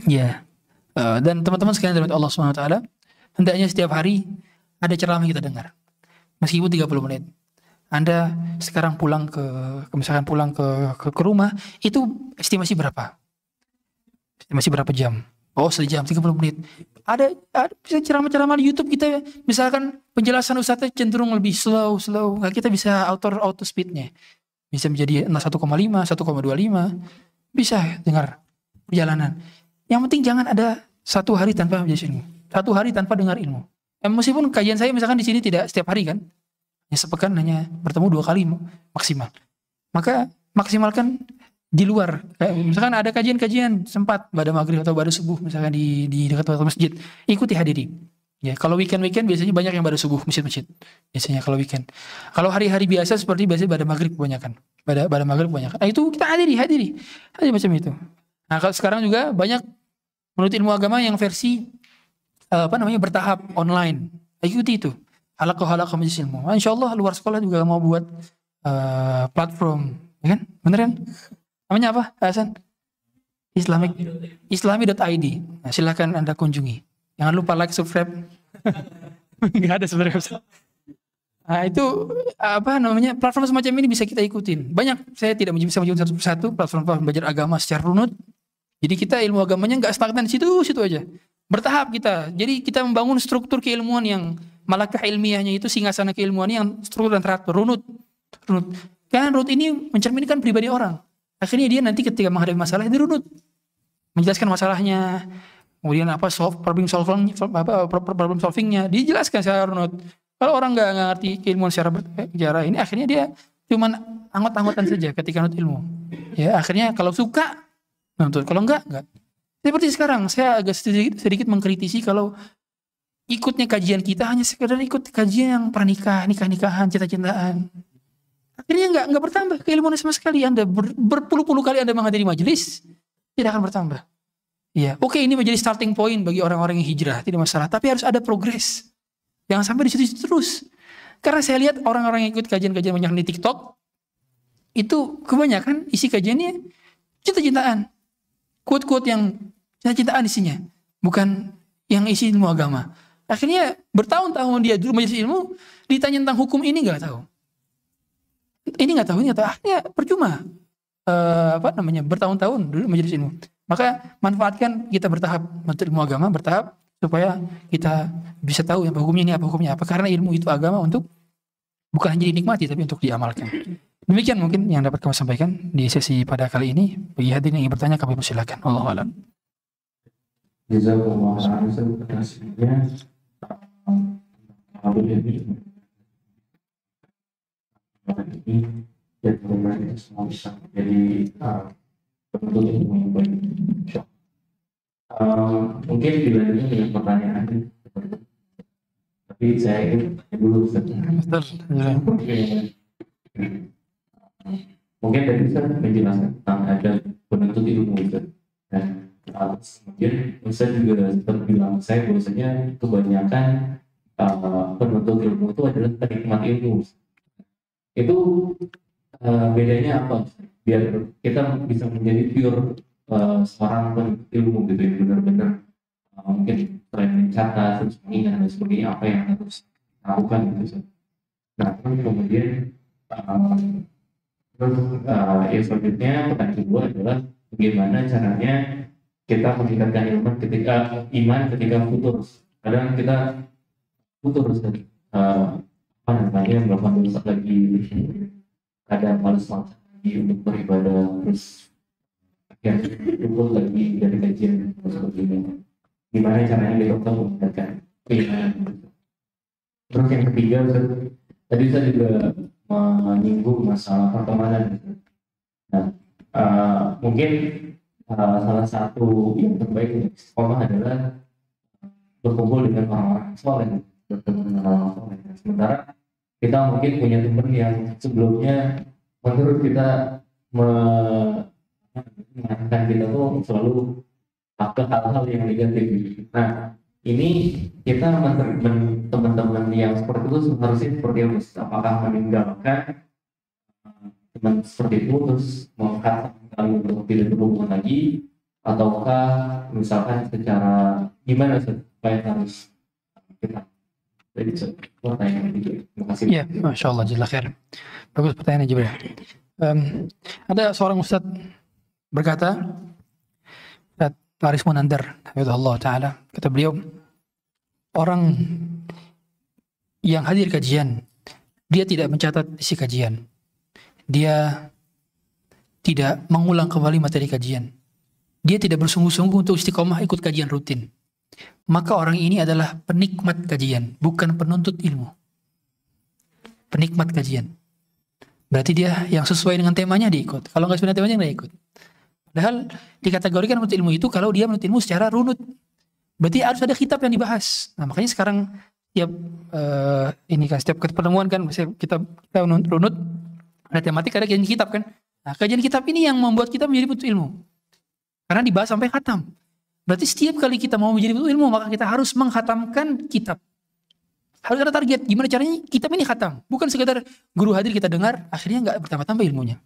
Ya. Uh, dan teman-teman sekalian dari Allah Subhanahu wa taala, hendaknya setiap hari ada ceramah kita dengar. Meskipun 30 menit. Anda sekarang pulang ke, ke misalkan pulang ke, ke ke rumah, itu estimasi berapa? Estimasi berapa jam? Oh, sejam 30 menit. Ada, bisa ceramah-ceramah di YouTube kita ya. misalkan penjelasan ustadznya cenderung lebih slow, slow. Nah, kita bisa auto auto speednya. Bisa menjadi 1,5, 1,25. Bisa dengar perjalanan. Yang penting jangan ada satu hari tanpa majelis ilmu. Satu hari tanpa dengar ilmu. Ya, meskipun kajian saya misalkan di sini tidak setiap hari kan. Ya sepekan hanya bertemu dua kali maksimal. Maka maksimalkan di luar. Kayak misalkan ada kajian-kajian sempat pada maghrib atau pada subuh misalkan di, di dekat masjid. Ikuti hadiri. Ya, kalau weekend-weekend biasanya banyak yang pada subuh masjid-masjid. Biasanya kalau weekend. Kalau hari-hari biasa seperti biasa pada maghrib kebanyakan. Pada pada maghrib kebanyakan. Nah, itu kita hadiri, hadiri. Hadiri macam itu. Nah, kalau sekarang juga banyak Menurut ilmu agama yang versi eh, apa namanya bertahap online. Ikuti itu. Halakoh halakoh majelis ilmu. Insya Allah luar sekolah juga mau buat uh, platform, ya kan? Bener kan? Namanya apa? Hasan? Islamic islami.id. Nah, silahkan anda kunjungi. Jangan lupa like, subscribe. nggak ada sebenarnya. Nah, itu apa namanya platform semacam ini bisa kita ikutin. Banyak saya tidak bisa menyebut satu persatu platform-platform belajar agama secara runut jadi kita ilmu agamanya nggak stagnan situ-situ aja. Bertahap kita. Jadi kita membangun struktur keilmuan yang malakah ilmiahnya itu singgasana keilmuan yang struktur dan teratur. Runut. Runut. Karena runut ini mencerminkan pribadi orang. Akhirnya dia nanti ketika menghadapi masalah dia runut. Menjelaskan masalahnya. Kemudian apa solve, problem solving apa problem solvingnya dijelaskan secara runut. Kalau orang nggak ngerti keilmuan secara berjarah eh, ini akhirnya dia cuman anggot-anggotan saja ketika nut ilmu. Ya akhirnya kalau suka nonton. Nah, kalau enggak enggak seperti sekarang saya agak sedikit, sedikit mengkritisi kalau ikutnya kajian kita hanya sekedar ikut kajian yang pernikahan nikah nikahan cinta cintaan akhirnya nggak nggak bertambah keilmuan sama sekali anda ber, berpuluh-puluh kali anda menghadiri majelis tidak akan bertambah ya oke okay, ini menjadi starting point bagi orang-orang yang hijrah tidak masalah tapi harus ada progres jangan sampai di situ terus karena saya lihat orang-orang yang ikut kajian-kajian banyak di TikTok itu kebanyakan isi kajiannya cinta-cintaan quote-quote yang cinta cintaan isinya, bukan yang isi ilmu agama. Akhirnya bertahun-tahun dia dulu majelis ilmu ditanya tentang hukum ini nggak tahu. Ini nggak tahu, ini gak tahu. Akhirnya percuma. Uh, apa namanya bertahun-tahun dulu majelis ilmu. Maka manfaatkan kita bertahap menteri ilmu agama bertahap supaya kita bisa tahu yang hukumnya ini apa hukumnya apa karena ilmu itu agama untuk bukan hanya dinikmati tapi untuk diamalkan. Demikian mungkin yang dapat kami sampaikan di sesi pada kali ini. Bagi hadirin yang ingin bertanya kami persilahkan. Allah alam. Jazakumullah dan semua yang mungkin bila ini banyak pertanyaan tapi saya ingin dulu Ustaz. Mungkin tadi saya menjelaskan tentang ada penuntut ilmu itu. Dan kemudian saya juga sempat bilang saya bahwasanya kebanyakan uh, eh, penuntut ilmu itu adalah penikmat ilmu. Itu eh, bedanya apa? Biar kita bisa menjadi pure eh, seorang penuntut ilmu gitu yang benar-benar mungkin selain mencatat terus mengingat dan sebagainya apa yang harus lakukan gitu. Nah kemudian Terus uh, yang selanjutnya pekan kedua adalah bagaimana caranya kita meningkatkan iman ketika eh, iman ketika putus Kadang kita putus lagi uh, eh, apa namanya melakukan dosa lagi kadang malas lagi untuk beribadah terus ya kumpul lagi dari kajian seperti ini. Gimana caranya kita untuk meningkatkan iman? Terus yang ketiga, tadi saya juga menyinggung masalah pertemanan gitu. Nah, uh, mungkin uh, salah satu yang terbaik untuk sekolah adalah berkumpul dengan orang-orang soleh, bertemu dengan orang soleh. Sementara kita mungkin punya teman yang sebelumnya menurut kita me mengatakan kita tuh selalu ke hal-hal yang negatif. Nah, ini kita teman-teman yang seperti itu seharusnya seperti apa? Apakah meninggalkan eh, teman seperti itu terus mengatakan kami untuk tidak berhubungan lagi ataukah misalkan secara gimana supaya harus kita jadi terima kasih ya masya Allah jelas khair bagus pertanyaannya Jibril um, ada seorang ustadz berkata Faris Munandar, Allah Ta'ala, kata beliau, orang yang hadir kajian, dia tidak mencatat isi kajian. Dia tidak mengulang kembali materi kajian. Dia tidak bersungguh-sungguh untuk istiqomah ikut kajian rutin. Maka orang ini adalah penikmat kajian, bukan penuntut ilmu. Penikmat kajian. Berarti dia yang sesuai dengan temanya diikut. Kalau nggak sesuai temanya nggak ikut. Padahal dikategorikan menurut ilmu itu kalau dia menurut ilmu secara runut. Berarti harus ada kitab yang dibahas. Nah, makanya sekarang ya uh, ini kan setiap pertemuan kan kita kita runut ada tematik ada kajian kitab kan. Nah, kajian kitab ini yang membuat kita menjadi butuh ilmu. Karena dibahas sampai khatam. Berarti setiap kali kita mau menjadi butuh ilmu maka kita harus menghatamkan kitab. Harus ada target gimana caranya kitab ini khatam. Bukan sekedar guru hadir kita dengar akhirnya nggak bertambah-tambah ilmunya.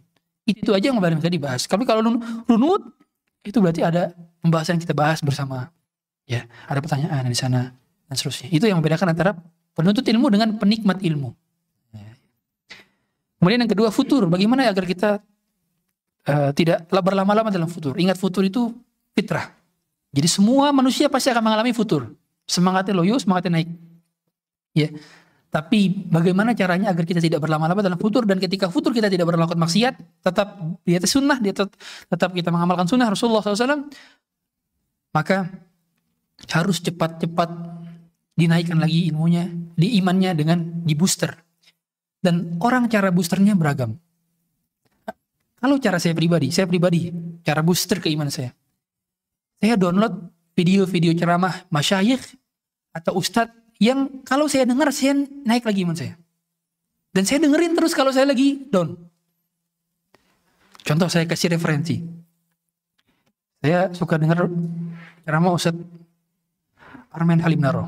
Itu aja yang bisa dibahas. Tapi kalau runut itu berarti ada pembahasan yang kita bahas bersama. Ya, ada pertanyaan di sana dan seterusnya. Itu yang membedakan antara penuntut ilmu dengan penikmat ilmu. Ya. Kemudian yang kedua futur, bagaimana ya agar kita uh, tidak berlama-lama dalam futur. Ingat futur itu fitrah. Jadi semua manusia pasti akan mengalami futur. Semangatnya loyo, semangatnya naik. Ya, tapi bagaimana caranya agar kita tidak berlama-lama dalam futur dan ketika futur kita tidak berlakukan maksiat, tetap di atas sunnah, di atas, tetap kita mengamalkan sunnah Rasulullah SAW, maka harus cepat-cepat dinaikkan lagi ilmunya, di imannya dengan di booster. Dan orang cara boosternya beragam. Kalau cara saya pribadi, saya pribadi cara booster ke iman saya. Saya download video-video ceramah masyayikh atau ustadz yang kalau saya dengar saya naik lagi iman saya. Dan saya dengerin terus kalau saya lagi down. Contoh saya kasih referensi. Saya suka dengar ceramah Ustaz Armin Halim Naro.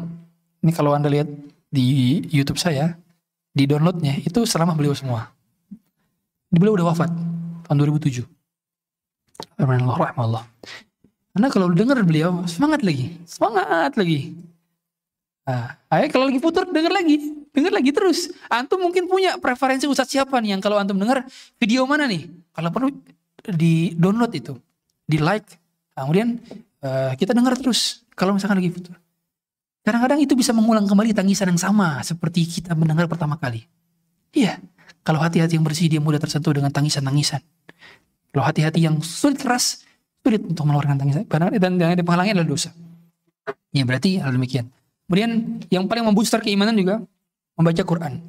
Ini kalau Anda lihat di YouTube saya, di downloadnya itu selama beliau semua. Di Beliau udah wafat tahun 2007. Armin Allah, Allah. Karena kalau dengar beliau semangat lagi, semangat lagi. Nah, ayo kalau lagi putar dengar lagi, dengar lagi terus. Antum mungkin punya preferensi ustadz siapa nih yang kalau antum dengar video mana nih? Kalau perlu di download itu, di like. Ah, kemudian uh, kita dengar terus kalau misalkan lagi putar. Kadang-kadang itu bisa mengulang kembali tangisan yang sama seperti kita mendengar pertama kali. Iya, kalau hati-hati yang bersih dia mudah tersentuh dengan tangisan-tangisan. Kalau hati-hati yang sulit keras sulit untuk mengeluarkan tangisan karena dan yang dipenghalangi adalah dosa. Ya berarti hal demikian. Kemudian yang paling membooster keimanan juga membaca Quran.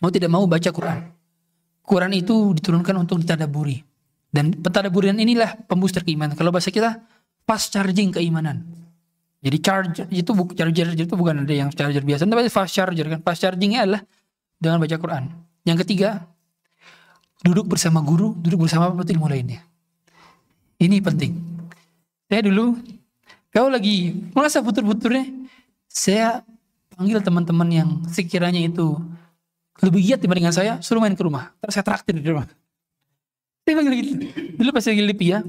Mau tidak mau baca Quran. Quran itu diturunkan untuk ditadaburi. Dan petadaburian inilah pembooster keimanan. Kalau bahasa kita fast charging keimanan. Jadi charger itu charger itu bukan ada yang charger biasa, tapi fast charger kan. Fast chargingnya adalah dengan baca Quran. Yang ketiga, duduk bersama guru, duduk bersama penuntut ilmu lainnya. Ini penting. Saya dulu, kau lagi merasa putur-puturnya, saya panggil teman-teman yang sekiranya itu lebih giat dibandingkan saya, suruh main ke rumah. Terus saya traktir di rumah. Saya panggil gitu. Dulu pas saya di ya,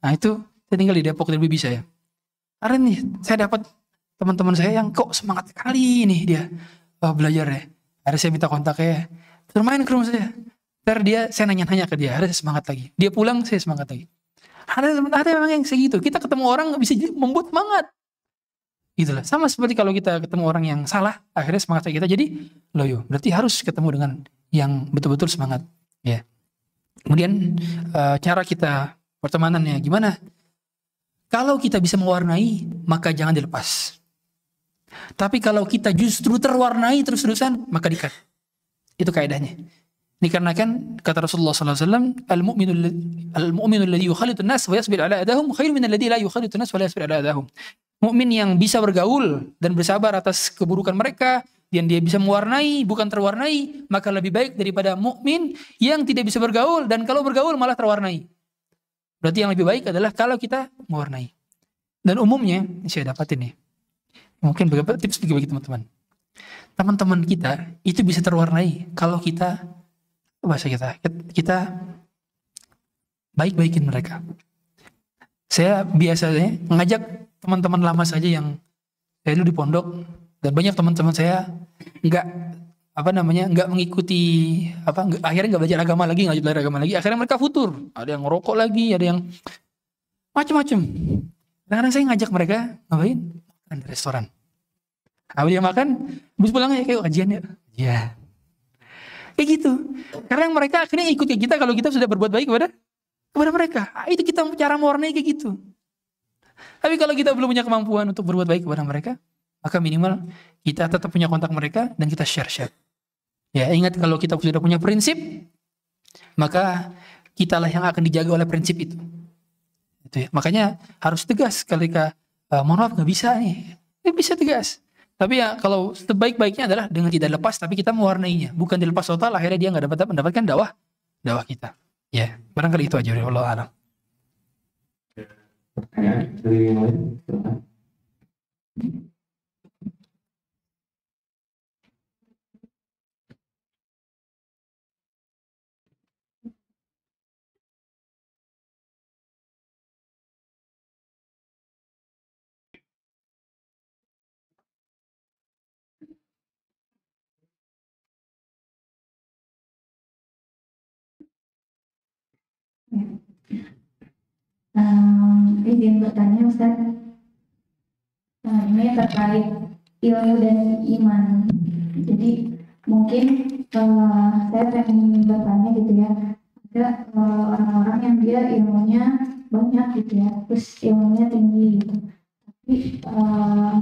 nah itu saya tinggal di Depok dari bisa ya. Hari ini saya dapat teman-teman saya yang kok semangat sekali ini dia oh, belajar ya. Hari saya minta kontak ya. Suruh main ke rumah saya. Ntar dia, saya nanya-nanya ke dia, hari saya semangat lagi. Dia pulang, saya semangat lagi. Ada, ada memang yang segitu. Kita ketemu orang bisa membuat semangat gitu lah. Sama seperti kalau kita ketemu orang yang salah, akhirnya semangat kita jadi loyo. Berarti harus ketemu dengan yang betul-betul semangat, ya. Kemudian eh, cara kita pertemanannya gimana? Kalau kita bisa mewarnai, maka jangan dilepas. Tapi kalau kita justru terwarnai terus-terusan, maka dikat. Itu kaidahnya. Dikarenakan kata Rasulullah SAW, al-mu'minu al-mu'minu yukhalitun nas wa yasbir ala adahum khairun min alladhi la yukhalitun nas wa la yasbir ala adahum mukmin yang bisa bergaul dan bersabar atas keburukan mereka dan dia bisa mewarnai bukan terwarnai maka lebih baik daripada mukmin yang tidak bisa bergaul dan kalau bergaul malah terwarnai berarti yang lebih baik adalah kalau kita mewarnai dan umumnya saya dapat ini, mungkin beberapa tips bagi teman-teman teman-teman kita itu bisa terwarnai kalau kita bahasa kita kita baik-baikin mereka saya biasanya ngajak teman-teman lama hmm. saja yang saya dulu di pondok dan banyak teman-teman saya nggak apa namanya nggak mengikuti apa gak, akhirnya nggak belajar agama lagi nggak belajar agama lagi akhirnya mereka futur ada yang ngerokok lagi ada yang macam-macam kadang saya ngajak mereka ngapain makan di restoran abis dia makan bus pulang ya kayak kajian oh, ya ya kayak gitu karena mereka akhirnya ikut kayak kita kalau kita sudah berbuat baik kepada kepada mereka ah, itu kita cara mewarnai kayak gitu tapi kalau kita belum punya kemampuan untuk berbuat baik kepada mereka, maka minimal kita tetap punya kontak mereka dan kita share-share. Ya, ingat kalau kita sudah punya prinsip, maka kitalah yang akan dijaga oleh prinsip itu. Itu ya. Makanya harus tegas ketika eh, mohon maaf nggak bisa nih. Nggak ya, bisa tegas. Tapi ya kalau sebaik-baiknya adalah dengan tidak lepas tapi kita mewarnainya, bukan dilepas total akhirnya dia nggak dapat mendapatkan dakwah dakwah kita. Ya, barangkali itu aja Allah alam. to begin with. Yeah. Um, izin bertanya Ustaz nah, ini terkait ilmu dan iman jadi mungkin uh, saya pengen bertanya gitu ya ada uh, orang-orang yang dia ilmunya banyak gitu ya terus ilmunya tinggi gitu tapi uh,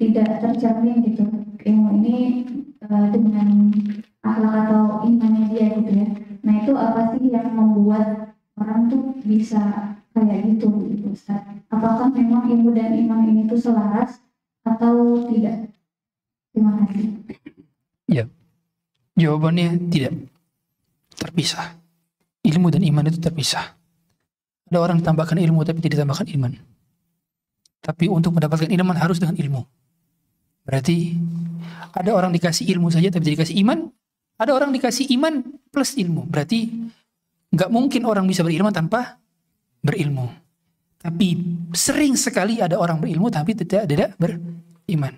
tidak tercermin gitu ilmu ini uh, dengan akhlak atau imannya dia gitu ya nah itu apa sih yang membuat orang tuh bisa kayak gitu gitu Ustaz. Apakah memang ilmu dan iman ini tuh selaras atau tidak? Terima kasih. Ya. Jawabannya tidak. Terpisah. Ilmu dan iman itu terpisah. Ada orang tambahkan ilmu tapi tidak tambahkan iman. Tapi untuk mendapatkan iman harus dengan ilmu. Berarti ada orang dikasih ilmu saja tapi tidak dikasih iman. Ada orang dikasih iman plus ilmu. Berarti Nggak mungkin orang bisa berilmu tanpa berilmu. Tapi sering sekali ada orang berilmu tapi tidak tidak beriman.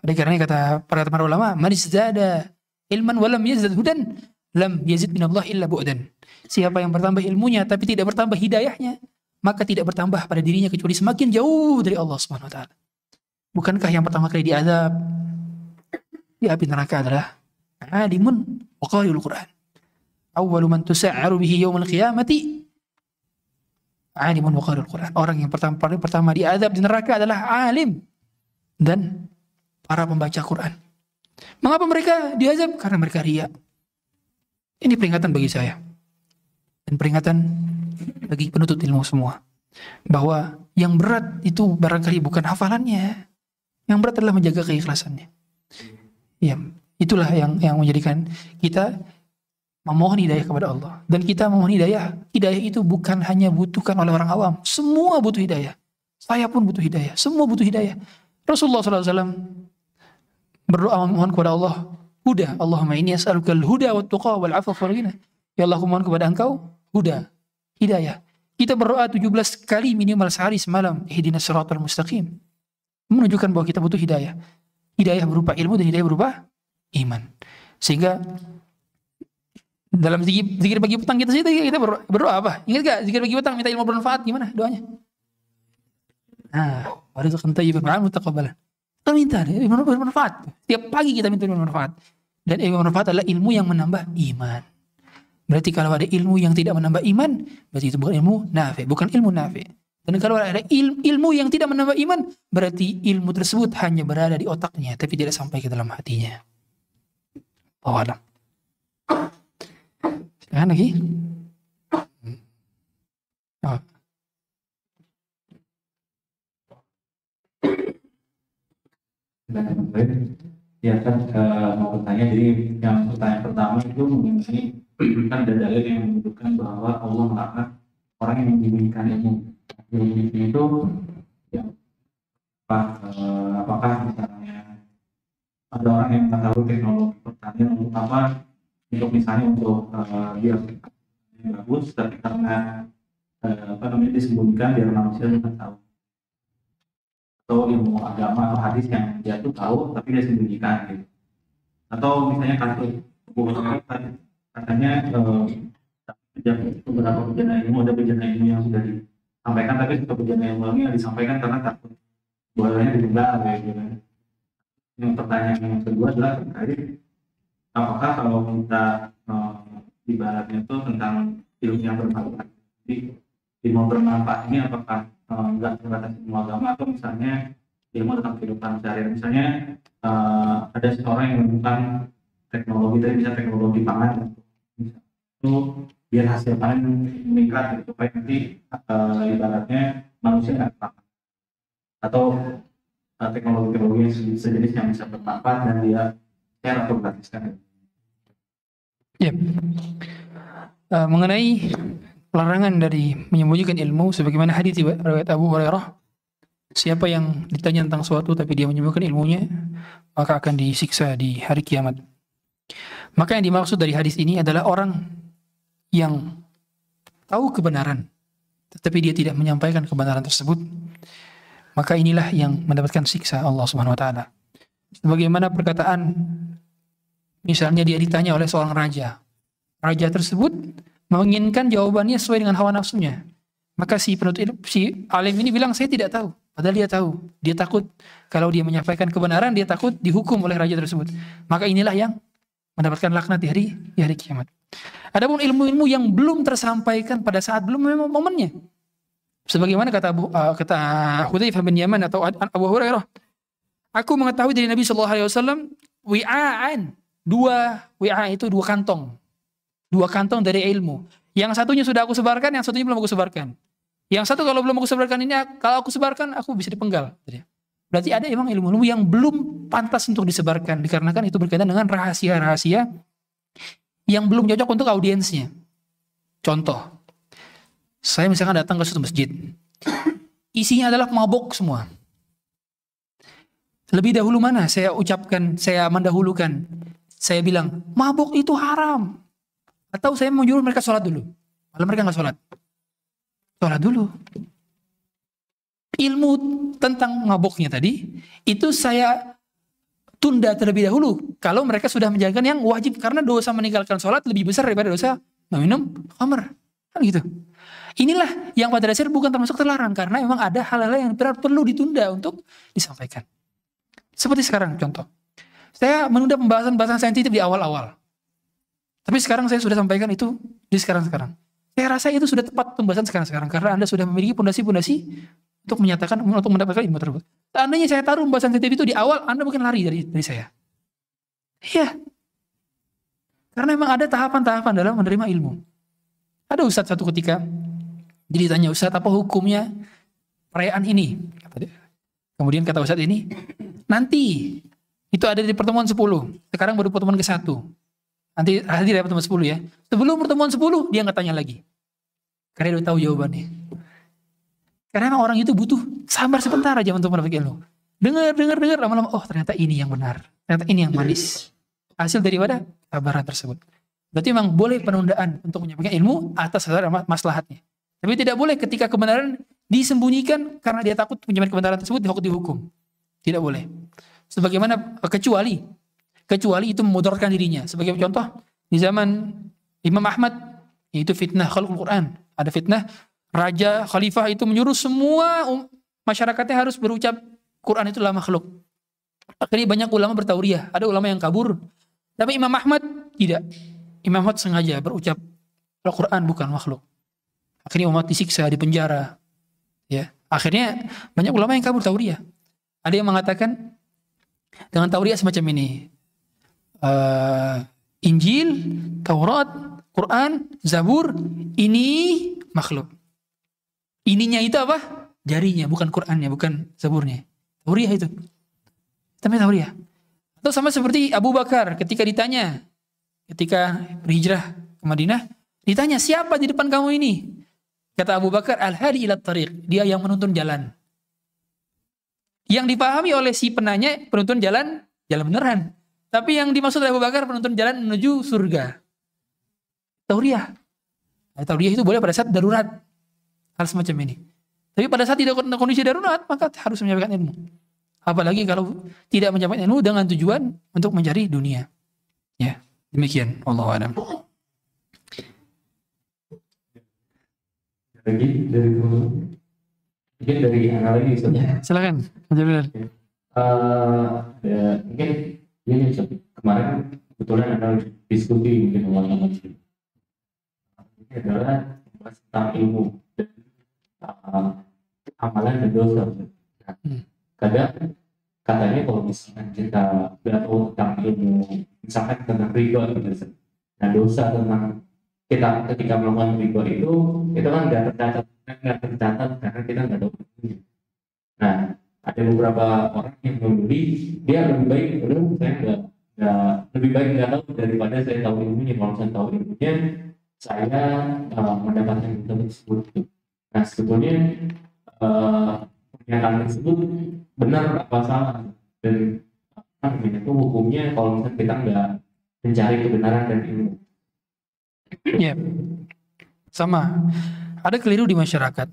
Oleh karena kata para teman ulama, man ada ilman walam yazid hudan lam yazid Allah illa bu'dan. Siapa yang bertambah ilmunya tapi tidak bertambah hidayahnya, maka tidak bertambah pada dirinya kecuali semakin jauh dari Allah Subhanahu wa taala. Bukankah yang pertama kali diazab di api neraka adalah alimun waqayul Quran awwalu man tusa'aru bihi yaumil qiyamati alimun waqarul Quran. Orang yang pertama paling pertama diAzab di neraka adalah alim dan para pembaca Quran. Mengapa mereka diazab? Karena mereka riak. Ini peringatan bagi saya. Dan peringatan bagi penuntut ilmu semua. Bahwa yang berat itu barangkali bukan hafalannya. Yang berat adalah menjaga keikhlasannya. Ya, itulah yang yang menjadikan kita memohon hidayah kepada Allah dan kita memohon hidayah hidayah itu bukan hanya butuhkan oleh orang awam semua butuh hidayah saya pun butuh hidayah semua butuh hidayah Rasulullah SAW berdoa memohon kepada Allah huda Allahumma ini as'alukal huda wa tuqa wal afaf wal ghina ya Allah aku kepada engkau huda hidayah kita berdoa 17 kali minimal sehari semalam ihdinas siratal mustaqim menunjukkan bahwa kita butuh hidayah hidayah berupa ilmu dan hidayah berupa iman sehingga dalam zikir, zikir pagi petang kita sih kita berdoa apa? Ingat gak zikir pagi petang minta ilmu bermanfaat gimana doanya? Nah, warizqan tayyiban wa'amal kembali Kita minta ilmu bermanfaat. Tiap pagi kita minta ilmu bermanfaat. Dan ilmu bermanfaat adalah ilmu yang menambah iman. Berarti kalau ada ilmu yang tidak menambah iman, berarti itu bukan ilmu nafi, bukan ilmu nafi. Dan kalau ada ilmu, yang tidak menambah iman, berarti ilmu tersebut hanya berada di otaknya, tapi tidak sampai ke dalam hatinya. Allah Kan lagi? Oh. Ya kan ke mau bertanya, jadi yang pertanyaan pertama itu mengenai kan ada dalil yang menunjukkan bahwa Allah melaknat orang yang menginginkan ilmu. Ilmu itu ya, apa, eh, apakah misalnya ada orang yang mengetahui teknologi pertanian terutama untuk misalnya untuk uh, biar bagus tapi karena uh, apa namanya disembunyikan biar manusia tidak tahu atau ilmu agama atau hadis yang dia tuh tahu tapi dia sembunyikan gitu atau misalnya kasus bukan katanya uh, beberapa bencana ilmu ada bencana ilmu yang sudah disampaikan tapi satu bencana ilmu yang disampaikan karena takut bolanya ditinggal gitu. Kan. yang pertanyaan yang kedua adalah terkait apakah kalau kita uh, ibaratnya itu tentang ilmu yang bermanfaat jadi ilmu bermanfaat ini apakah eh, nggak uh, terbatas ilmu agama atau misalnya ilmu tentang kehidupan sehari misalnya uh, ada seseorang yang menemukan teknologi tadi bisa teknologi pangan itu biar hasil panen meningkat gitu, supaya nanti uh, ibaratnya manusia nggak pangan atau uh, teknologi teknologi sejenis yang bisa bermanfaat dan dia share atau gratiskan Ya. Uh, mengenai larangan dari menyembunyikan ilmu sebagaimana hadis riwayat Abu Hurairah siapa yang ditanya tentang suatu tapi dia menyembunyikan ilmunya maka akan disiksa di hari kiamat maka yang dimaksud dari hadis ini adalah orang yang tahu kebenaran tetapi dia tidak menyampaikan kebenaran tersebut maka inilah yang mendapatkan siksa Allah Subhanahu wa taala sebagaimana perkataan Misalnya dia ditanya oleh seorang raja. Raja tersebut menginginkan jawabannya sesuai dengan hawa nafsunya. Maka si penutup ilmu, si alim ini bilang saya tidak tahu. Padahal dia tahu. Dia takut kalau dia menyampaikan kebenaran dia takut dihukum oleh raja tersebut. Maka inilah yang mendapatkan laknat di hari di hari kiamat. Adapun ilmu-ilmu yang belum tersampaikan pada saat belum memang momennya. Sebagaimana kata Abu, uh, kata Hudzaifah bin Yaman atau Abu Hurairah, aku mengetahui dari Nabi Shallallahu alaihi wasallam wi'aan dua WA itu dua kantong. Dua kantong dari ilmu. Yang satunya sudah aku sebarkan, yang satunya belum aku sebarkan. Yang satu kalau belum aku sebarkan ini, kalau aku sebarkan aku bisa dipenggal. Berarti ada emang ilmu-ilmu yang belum pantas untuk disebarkan dikarenakan itu berkaitan dengan rahasia-rahasia yang belum cocok untuk audiensnya. Contoh, saya misalkan datang ke suatu masjid, isinya adalah mabok semua. Lebih dahulu mana saya ucapkan, saya mendahulukan saya bilang mabuk itu haram atau saya mau mereka sholat dulu malah mereka nggak sholat sholat dulu ilmu tentang mabuknya tadi itu saya tunda terlebih dahulu kalau mereka sudah menjalankan yang wajib karena dosa meninggalkan sholat lebih besar daripada dosa meminum khamr kan gitu inilah yang pada dasar bukan termasuk terlarang karena memang ada hal-hal yang perlu ditunda untuk disampaikan seperti sekarang contoh saya menunda pembahasan-pembahasan sensitif di awal-awal. Tapi sekarang saya sudah sampaikan itu di sekarang-sekarang. Saya rasa itu sudah tepat pembahasan sekarang-sekarang karena Anda sudah memiliki pondasi-pondasi untuk menyatakan untuk mendapatkan ilmu tersebut. Seandainya saya taruh pembahasan sensitif itu di awal, Anda mungkin lari dari dari saya. Iya. Karena memang ada tahapan-tahapan dalam menerima ilmu. Ada ustadz satu ketika jadi tanya ustadz apa hukumnya perayaan ini? Kemudian kata ustadz ini, nanti itu ada di pertemuan 10. Sekarang baru pertemuan ke-1. Nanti hadir ya pertemuan 10 ya. Sebelum pertemuan 10 dia nggak tanya lagi. Karena dia udah tahu jawabannya. Karena emang orang itu butuh sabar sebentar aja untuk menepik ilmu. Dengar, dengar, dengar lama-lama. Oh ternyata ini yang benar. Ternyata ini yang manis. Hasil dari daripada sabar tersebut. Berarti memang boleh penundaan untuk menyampaikan ilmu atas dasar maslahatnya. Tapi tidak boleh ketika kebenaran disembunyikan karena dia takut penyampaian kebenaran tersebut dihukum. Tidak boleh sebagaimana kecuali kecuali itu memudaratkan dirinya. Sebagai contoh, di zaman Imam Ahmad itu fitnah khalqul Quran. Ada fitnah raja khalifah itu menyuruh semua um, masyarakatnya harus berucap Quran itu lama makhluk. Akhirnya banyak ulama bertauriah, ada ulama yang kabur. Tapi Imam Ahmad tidak. Imam Ahmad sengaja berucap Al-Quran bukan makhluk. Akhirnya umat disiksa, di penjara. Ya, akhirnya banyak ulama yang kabur tauriah. Ada yang mengatakan dengan tauriah semacam ini. Uh, Injil, Taurat, Quran, Zabur, ini makhluk. Ininya itu apa? Jarinya, bukan Qurannya, bukan Zaburnya. Tauriah itu. Tapi tauriah. Atau sama seperti Abu Bakar ketika ditanya, ketika berhijrah ke Madinah, ditanya siapa di depan kamu ini? Kata Abu Bakar, al-hadi ila tariq. Dia yang menuntun jalan yang dipahami oleh si penanya penuntun jalan jalan beneran. Tapi yang dimaksud oleh Abu Bakar penuntun jalan menuju surga. Tauriah. Nah, tauriah itu boleh pada saat darurat. Hal semacam ini. Tapi pada saat tidak kondisi darurat, maka harus menyampaikan ilmu. Apalagi kalau tidak menyampaikan ilmu dengan tujuan untuk mencari dunia. Ya, demikian. Allah alam. Lagi dari mungkin dari yang lain bisa ya, silakan Mas uh, ya, mungkin ini kemarin kebetulan ada diskusi mungkin awal teman ini adalah membahas tentang ilmu dan uh, amalan dan dosa ya. hmm. kadang katanya kalau misalnya kita tidak tahu tentang ilmu misalkan tentang riba dan gitu, nah, dosa tentang kita ketika melakukan riba itu itu kan tidak tercatat nggak tercatat karena kita nggak tahu nah ada beberapa orang yang membeli dia lebih baik udah saya nggak lebih baik nggak tahu daripada saya tahu ilmunya kalau saya tahu ilmunya saya uh, mendapatkan ilmu tersebut nah sebetulnya uh, pernyataan tersebut benar apa salah dan namanya itu hukumnya kalau misalnya kita nggak mencari kebenaran dan ilmu. Iya, yeah. sama ada keliru di masyarakat.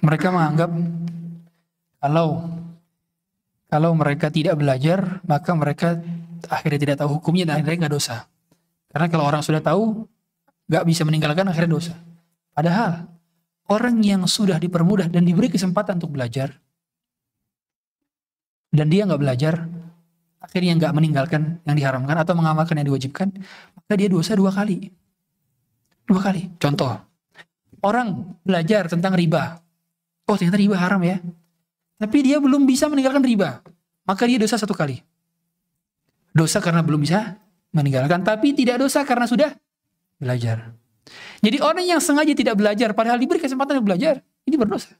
Mereka menganggap kalau kalau mereka tidak belajar, maka mereka akhirnya tidak tahu hukumnya dan akhirnya nggak dosa. Karena kalau orang sudah tahu, nggak bisa meninggalkan akhirnya dosa. Padahal orang yang sudah dipermudah dan diberi kesempatan untuk belajar, dan dia nggak belajar, akhirnya nggak meninggalkan yang diharamkan atau mengamalkan yang diwajibkan, maka dia dosa dua kali. Dua kali. Contoh, orang belajar tentang riba. Oh ternyata riba haram ya. Tapi dia belum bisa meninggalkan riba. Maka dia dosa satu kali. Dosa karena belum bisa meninggalkan. Tapi tidak dosa karena sudah belajar. Jadi orang yang sengaja tidak belajar padahal diberi kesempatan untuk belajar. Ini berdosa.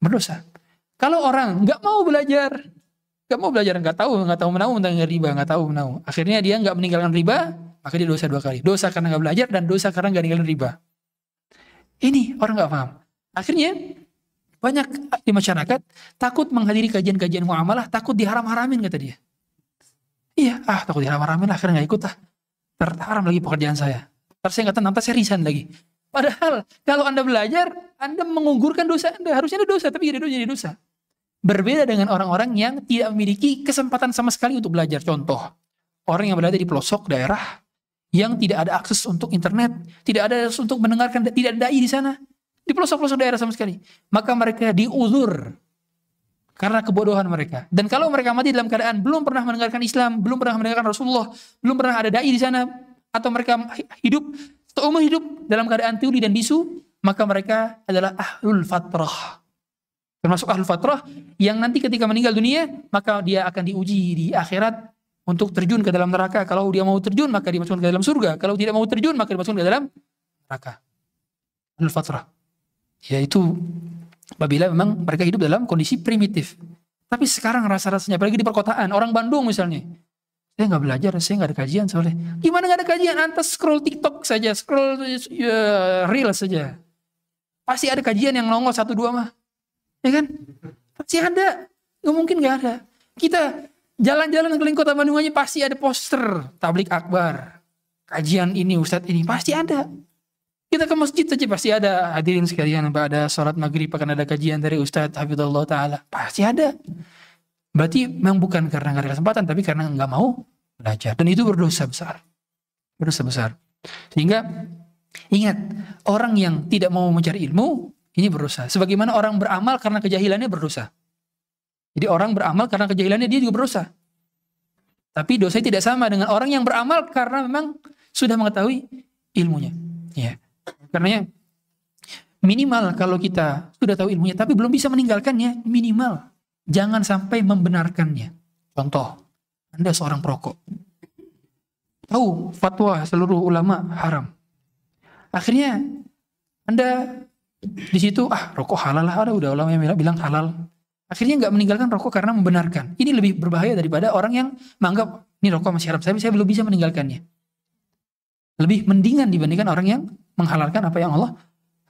Berdosa. Kalau orang nggak mau belajar, nggak mau belajar, nggak tahu, nggak tahu menahu tentang riba, nggak tahu menahu. Akhirnya dia nggak meninggalkan riba, maka dia dosa dua kali. Dosa karena nggak belajar dan dosa karena nggak meninggalkan riba. Ini orang nggak paham. Akhirnya banyak di masyarakat takut menghadiri kajian-kajian muamalah, takut diharam-haramin kata dia. Iya, ah takut diharam-haramin akhirnya nggak ikut ah. Terharam lagi pekerjaan saya. Terus saya nggak tenang, saya resign lagi. Padahal kalau Anda belajar, Anda mengunggurkan dosa Anda. Harusnya ada dosa, tapi jadi dosa, jadi dosa. Berbeda dengan orang-orang yang tidak memiliki kesempatan sama sekali untuk belajar. Contoh, orang yang berada di pelosok daerah, yang tidak ada akses untuk internet, tidak ada akses untuk mendengarkan, tidak ada dai di sana. Di pelosok-pelosok daerah sama sekali. Maka mereka diuzur karena kebodohan mereka. Dan kalau mereka mati dalam keadaan belum pernah mendengarkan Islam, belum pernah mendengarkan Rasulullah, belum pernah ada dai di sana, atau mereka hidup seumur hidup dalam keadaan tuli dan bisu, maka mereka adalah ahlul fatrah. Termasuk ahlul fatrah yang nanti ketika meninggal dunia, maka dia akan diuji di akhirat untuk terjun ke dalam neraka. Kalau dia mau terjun maka dimasukkan ke dalam surga. Kalau tidak mau terjun maka dimasukkan ke dalam neraka. Al-Fatrah. Yaitu apabila memang mereka hidup dalam kondisi primitif. Tapi sekarang rasa-rasanya, apalagi di perkotaan, orang Bandung misalnya. Saya nggak belajar, saya nggak ada kajian soalnya. Gimana nggak ada kajian? Antas scroll TikTok saja, scroll ya, real saja. Pasti ada kajian yang nongol satu dua mah. Ya kan? Pasti ada. Nggak mungkin nggak ada. Kita Jalan-jalan keliling kota Bandung aja pasti ada poster tablik akbar. Kajian ini, ustadz ini pasti ada. Kita ke masjid aja pasti ada. Hadirin sekalian, ada sholat maghrib akan ada kajian dari ustadz Hafidullah Ta'ala. Pasti ada. Berarti memang bukan karena nggak ada kesempatan, tapi karena nggak mau belajar. Dan itu berdosa besar. Berdosa besar. Sehingga ingat, orang yang tidak mau mencari ilmu, ini berdosa. Sebagaimana orang beramal karena kejahilannya berdosa. Jadi orang beramal karena kejahilannya dia juga berdosa. Tapi dosa tidak sama dengan orang yang beramal karena memang sudah mengetahui ilmunya. Ya. Karenanya minimal kalau kita sudah tahu ilmunya tapi belum bisa meninggalkannya, minimal jangan sampai membenarkannya. Contoh, Anda seorang perokok. Tahu fatwa seluruh ulama haram. Akhirnya Anda di situ ah rokok halal lah ada udah ulama yang bilang halal Akhirnya nggak meninggalkan rokok karena membenarkan. Ini lebih berbahaya daripada orang yang menganggap ini rokok masih haram, tapi saya belum bisa meninggalkannya. Lebih mendingan dibandingkan orang yang menghalalkan apa yang Allah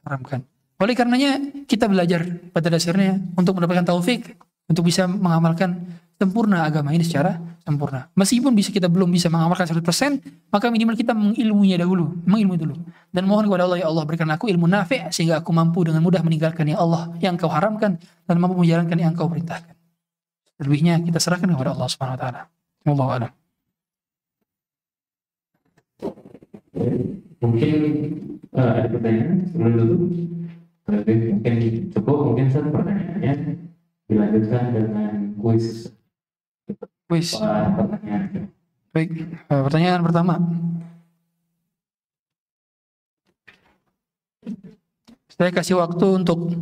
haramkan. Oleh karenanya kita belajar pada dasarnya untuk mendapatkan taufik, untuk bisa mengamalkan sempurna agama ini secara sempurna. Meskipun bisa kita belum bisa mengamalkan 100%, maka minimal kita mengilmunya dahulu, mengilmu dulu. Dan mohon kepada Allah, ya Allah berikan aku ilmu nafi' sehingga aku mampu dengan mudah meninggalkan ya Allah yang kau haramkan dan mampu menjalankan yang kau perintahkan. Terlebihnya kita serahkan kepada Allah Subhanahu wa taala. Wallahu a'lam. Mungkin uh, ada pertanyaan sebelum mungkin cukup mungkin satu pertanyaannya dilanjutkan dengan kuis Wis. Baik, eh, pertanyaan pertama. Saya kasih waktu untuk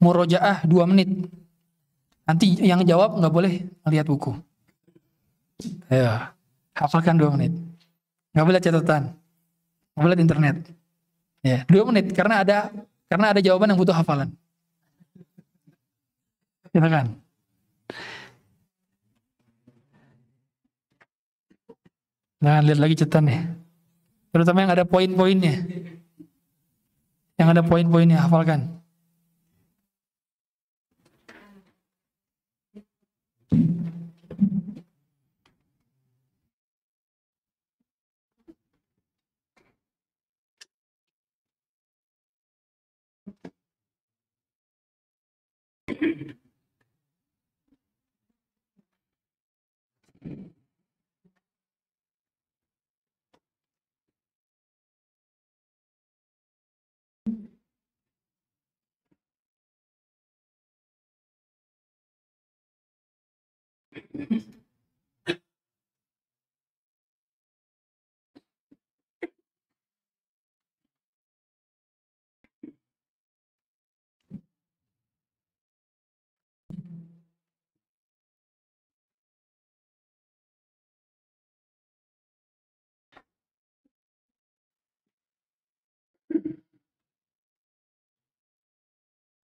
murojaah dua menit. Nanti yang jawab nggak boleh lihat buku. Ya, hafalkan dua menit. Nggak boleh catatan, nggak boleh internet. Ya, dua menit karena ada karena ada jawaban yang butuh hafalan. Silakan. Ya, Nah, lihat lagi nih. Terutama yang ada poin-poinnya. Yang ada poin-poinnya, hafalkan.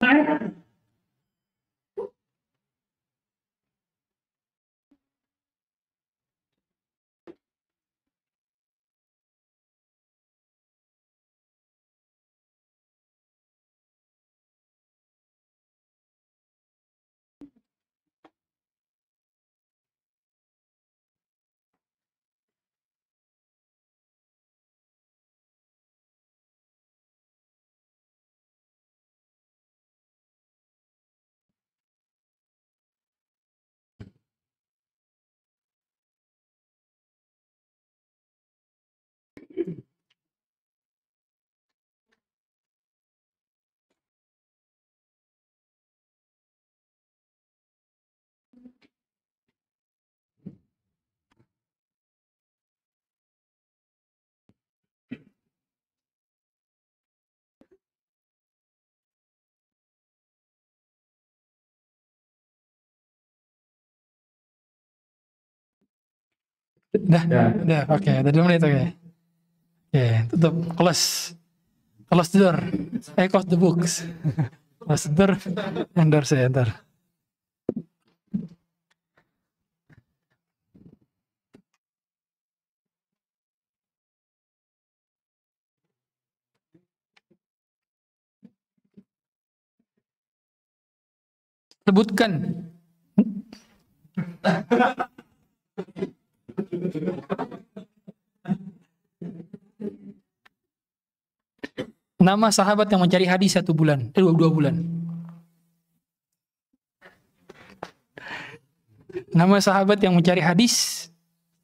Aye. Udah, ya. udah, oke, okay. udah dua menit, oke. Okay. Oke, okay, tutup, close, close the door, I close the books, close the door, endorse, enter. Ya, Sebutkan. Nama sahabat yang mencari hadis satu bulan, dua, eh, dua bulan. Nama sahabat yang mencari hadis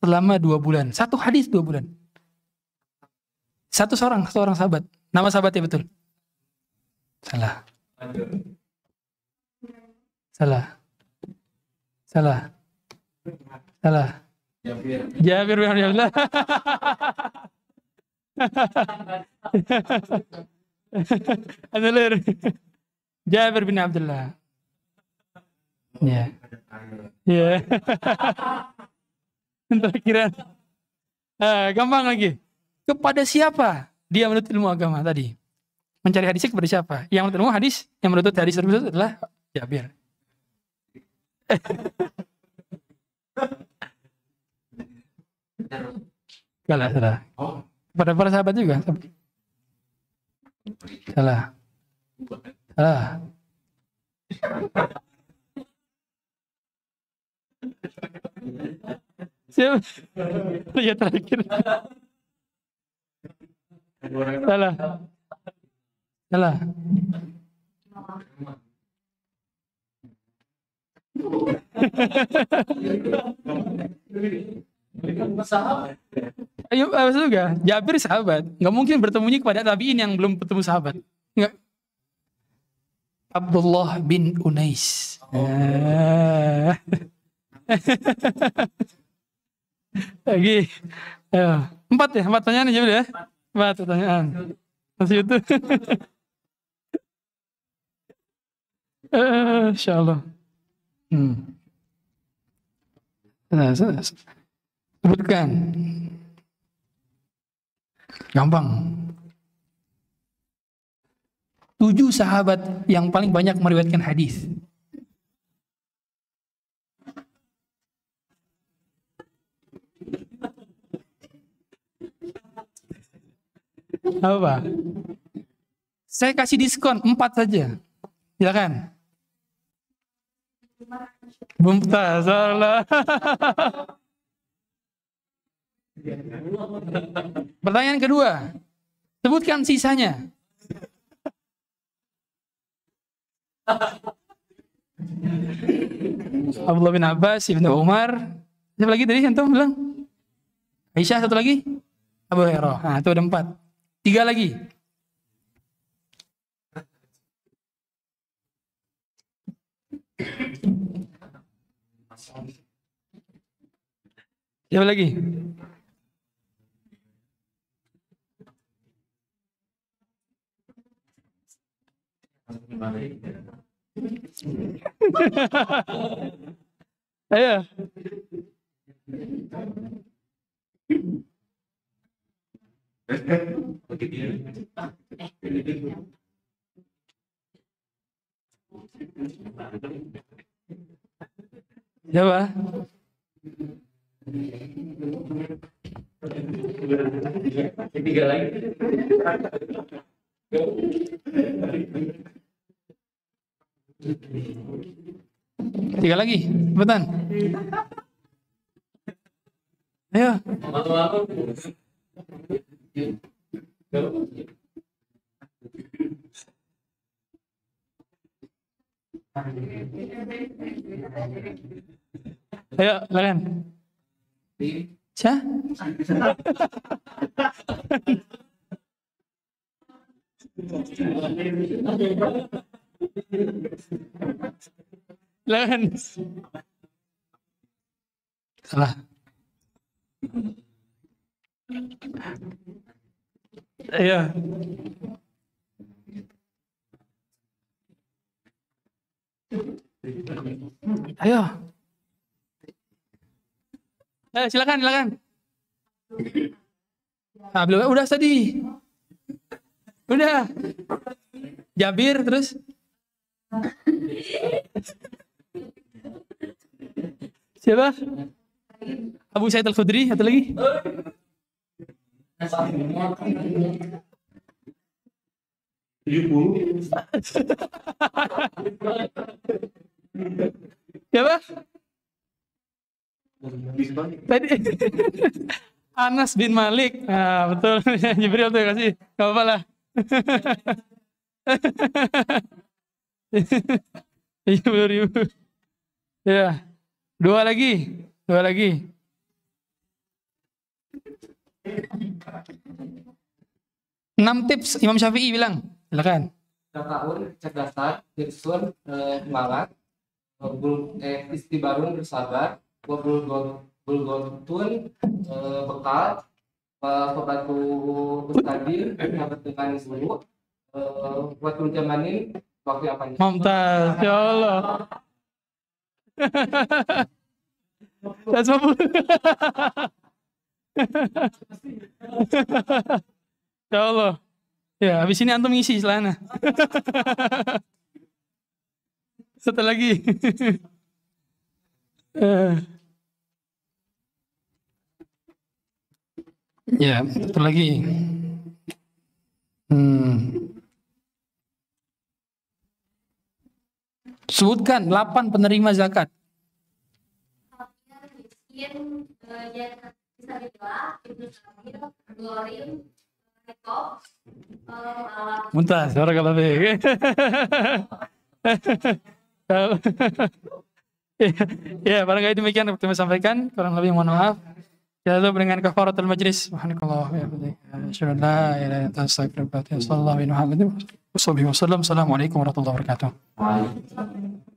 selama dua bulan, satu hadis dua bulan. Satu seorang, seorang sahabat. Nama sahabat ya betul. Salah. Salah. Salah. Salah. Jabir bin Abdullah. Adalir. Jabir bin Abdullah. Ya. Ya. kira. Eh, gampang lagi. Kepada siapa dia menuntut ilmu agama tadi? Mencari hadisnya kepada siapa? Yang menuntut ilmu hadis, yang menuntut hadis tersebut adalah Jabir. Salah, salah. Oh. Pada para sahabat juga. Salah. Salah. Siap. Lihat oh, terakhir. Salah. Salah. sahabat. ayo eh, apa juga? Jabir sahabat. Nggak mungkin bertemunya kepada tabiin yang belum bertemu sahabat. Nggak. Abdullah bin Unais. Oh. Ah. Lagi. Empat ya? Empat pertanyaan aja ya? Empat pertanyaan. Masih itu. Uh, Hmm. Nah, Hmm. Nah, sebutkan. Gampang. Tujuh sahabat yang paling banyak meriwayatkan hadis. Apa? Saya kasih diskon empat saja. kan? Bumtah, Allah. Pertanyaan kedua, sebutkan sisanya. Abdullah bin Abbas, Ibn Umar. Siapa lagi tadi antum bilang? Aisyah satu lagi? Abu Hurairah. Nah, itu ada empat. Tiga lagi. Siapa lagi? Ayo. Coba. Ketiga lagi. Tiga lagi, cepetan. Ayo. Ayo, kalian. Cah? Silakan. Salah. Iya. Ayo. Ayo eh, silakan, silakan. Ah, belum, udah tadi. Udah. Jabir terus. Siapa? Abu Sa'id Al-Khudri, atau lagi? Siapa? Tadi Anas bin Malik. Nah, betul. Jibril tuh kasih. Gak apa-apa lah. Iya benar Ya. Dua lagi. Dua lagi. Enam tips Imam Syafi'i bilang. Silakan. Tahun cerdasan, hirsun, semangat, bul, eh, eh istibarun bersabar, bul bulgontun, eh, bekal, pembantu ustadir, sahabat dengan guru, eh, buat tunjamanin, waktu apa Mumtaz ya Allah 150 Ya Allah. Ya, habis ini antum ngisi selana. Satu lagi. ya, satu lagi. Hmm. Sebutkan 8 penerima zakat. Muntah, suara kalau ya, barangkali demikian yang kami sampaikan. Kurang lebih mohon maaf. Ya, lalu dengan kafaratul majlis. Subhanakallah. Ya, Alhamdulillah. Ya, Alhamdulillah. Ya, Ya, Ya, وصحبه وسلم السلام عليكم ورحمة الله وبركاته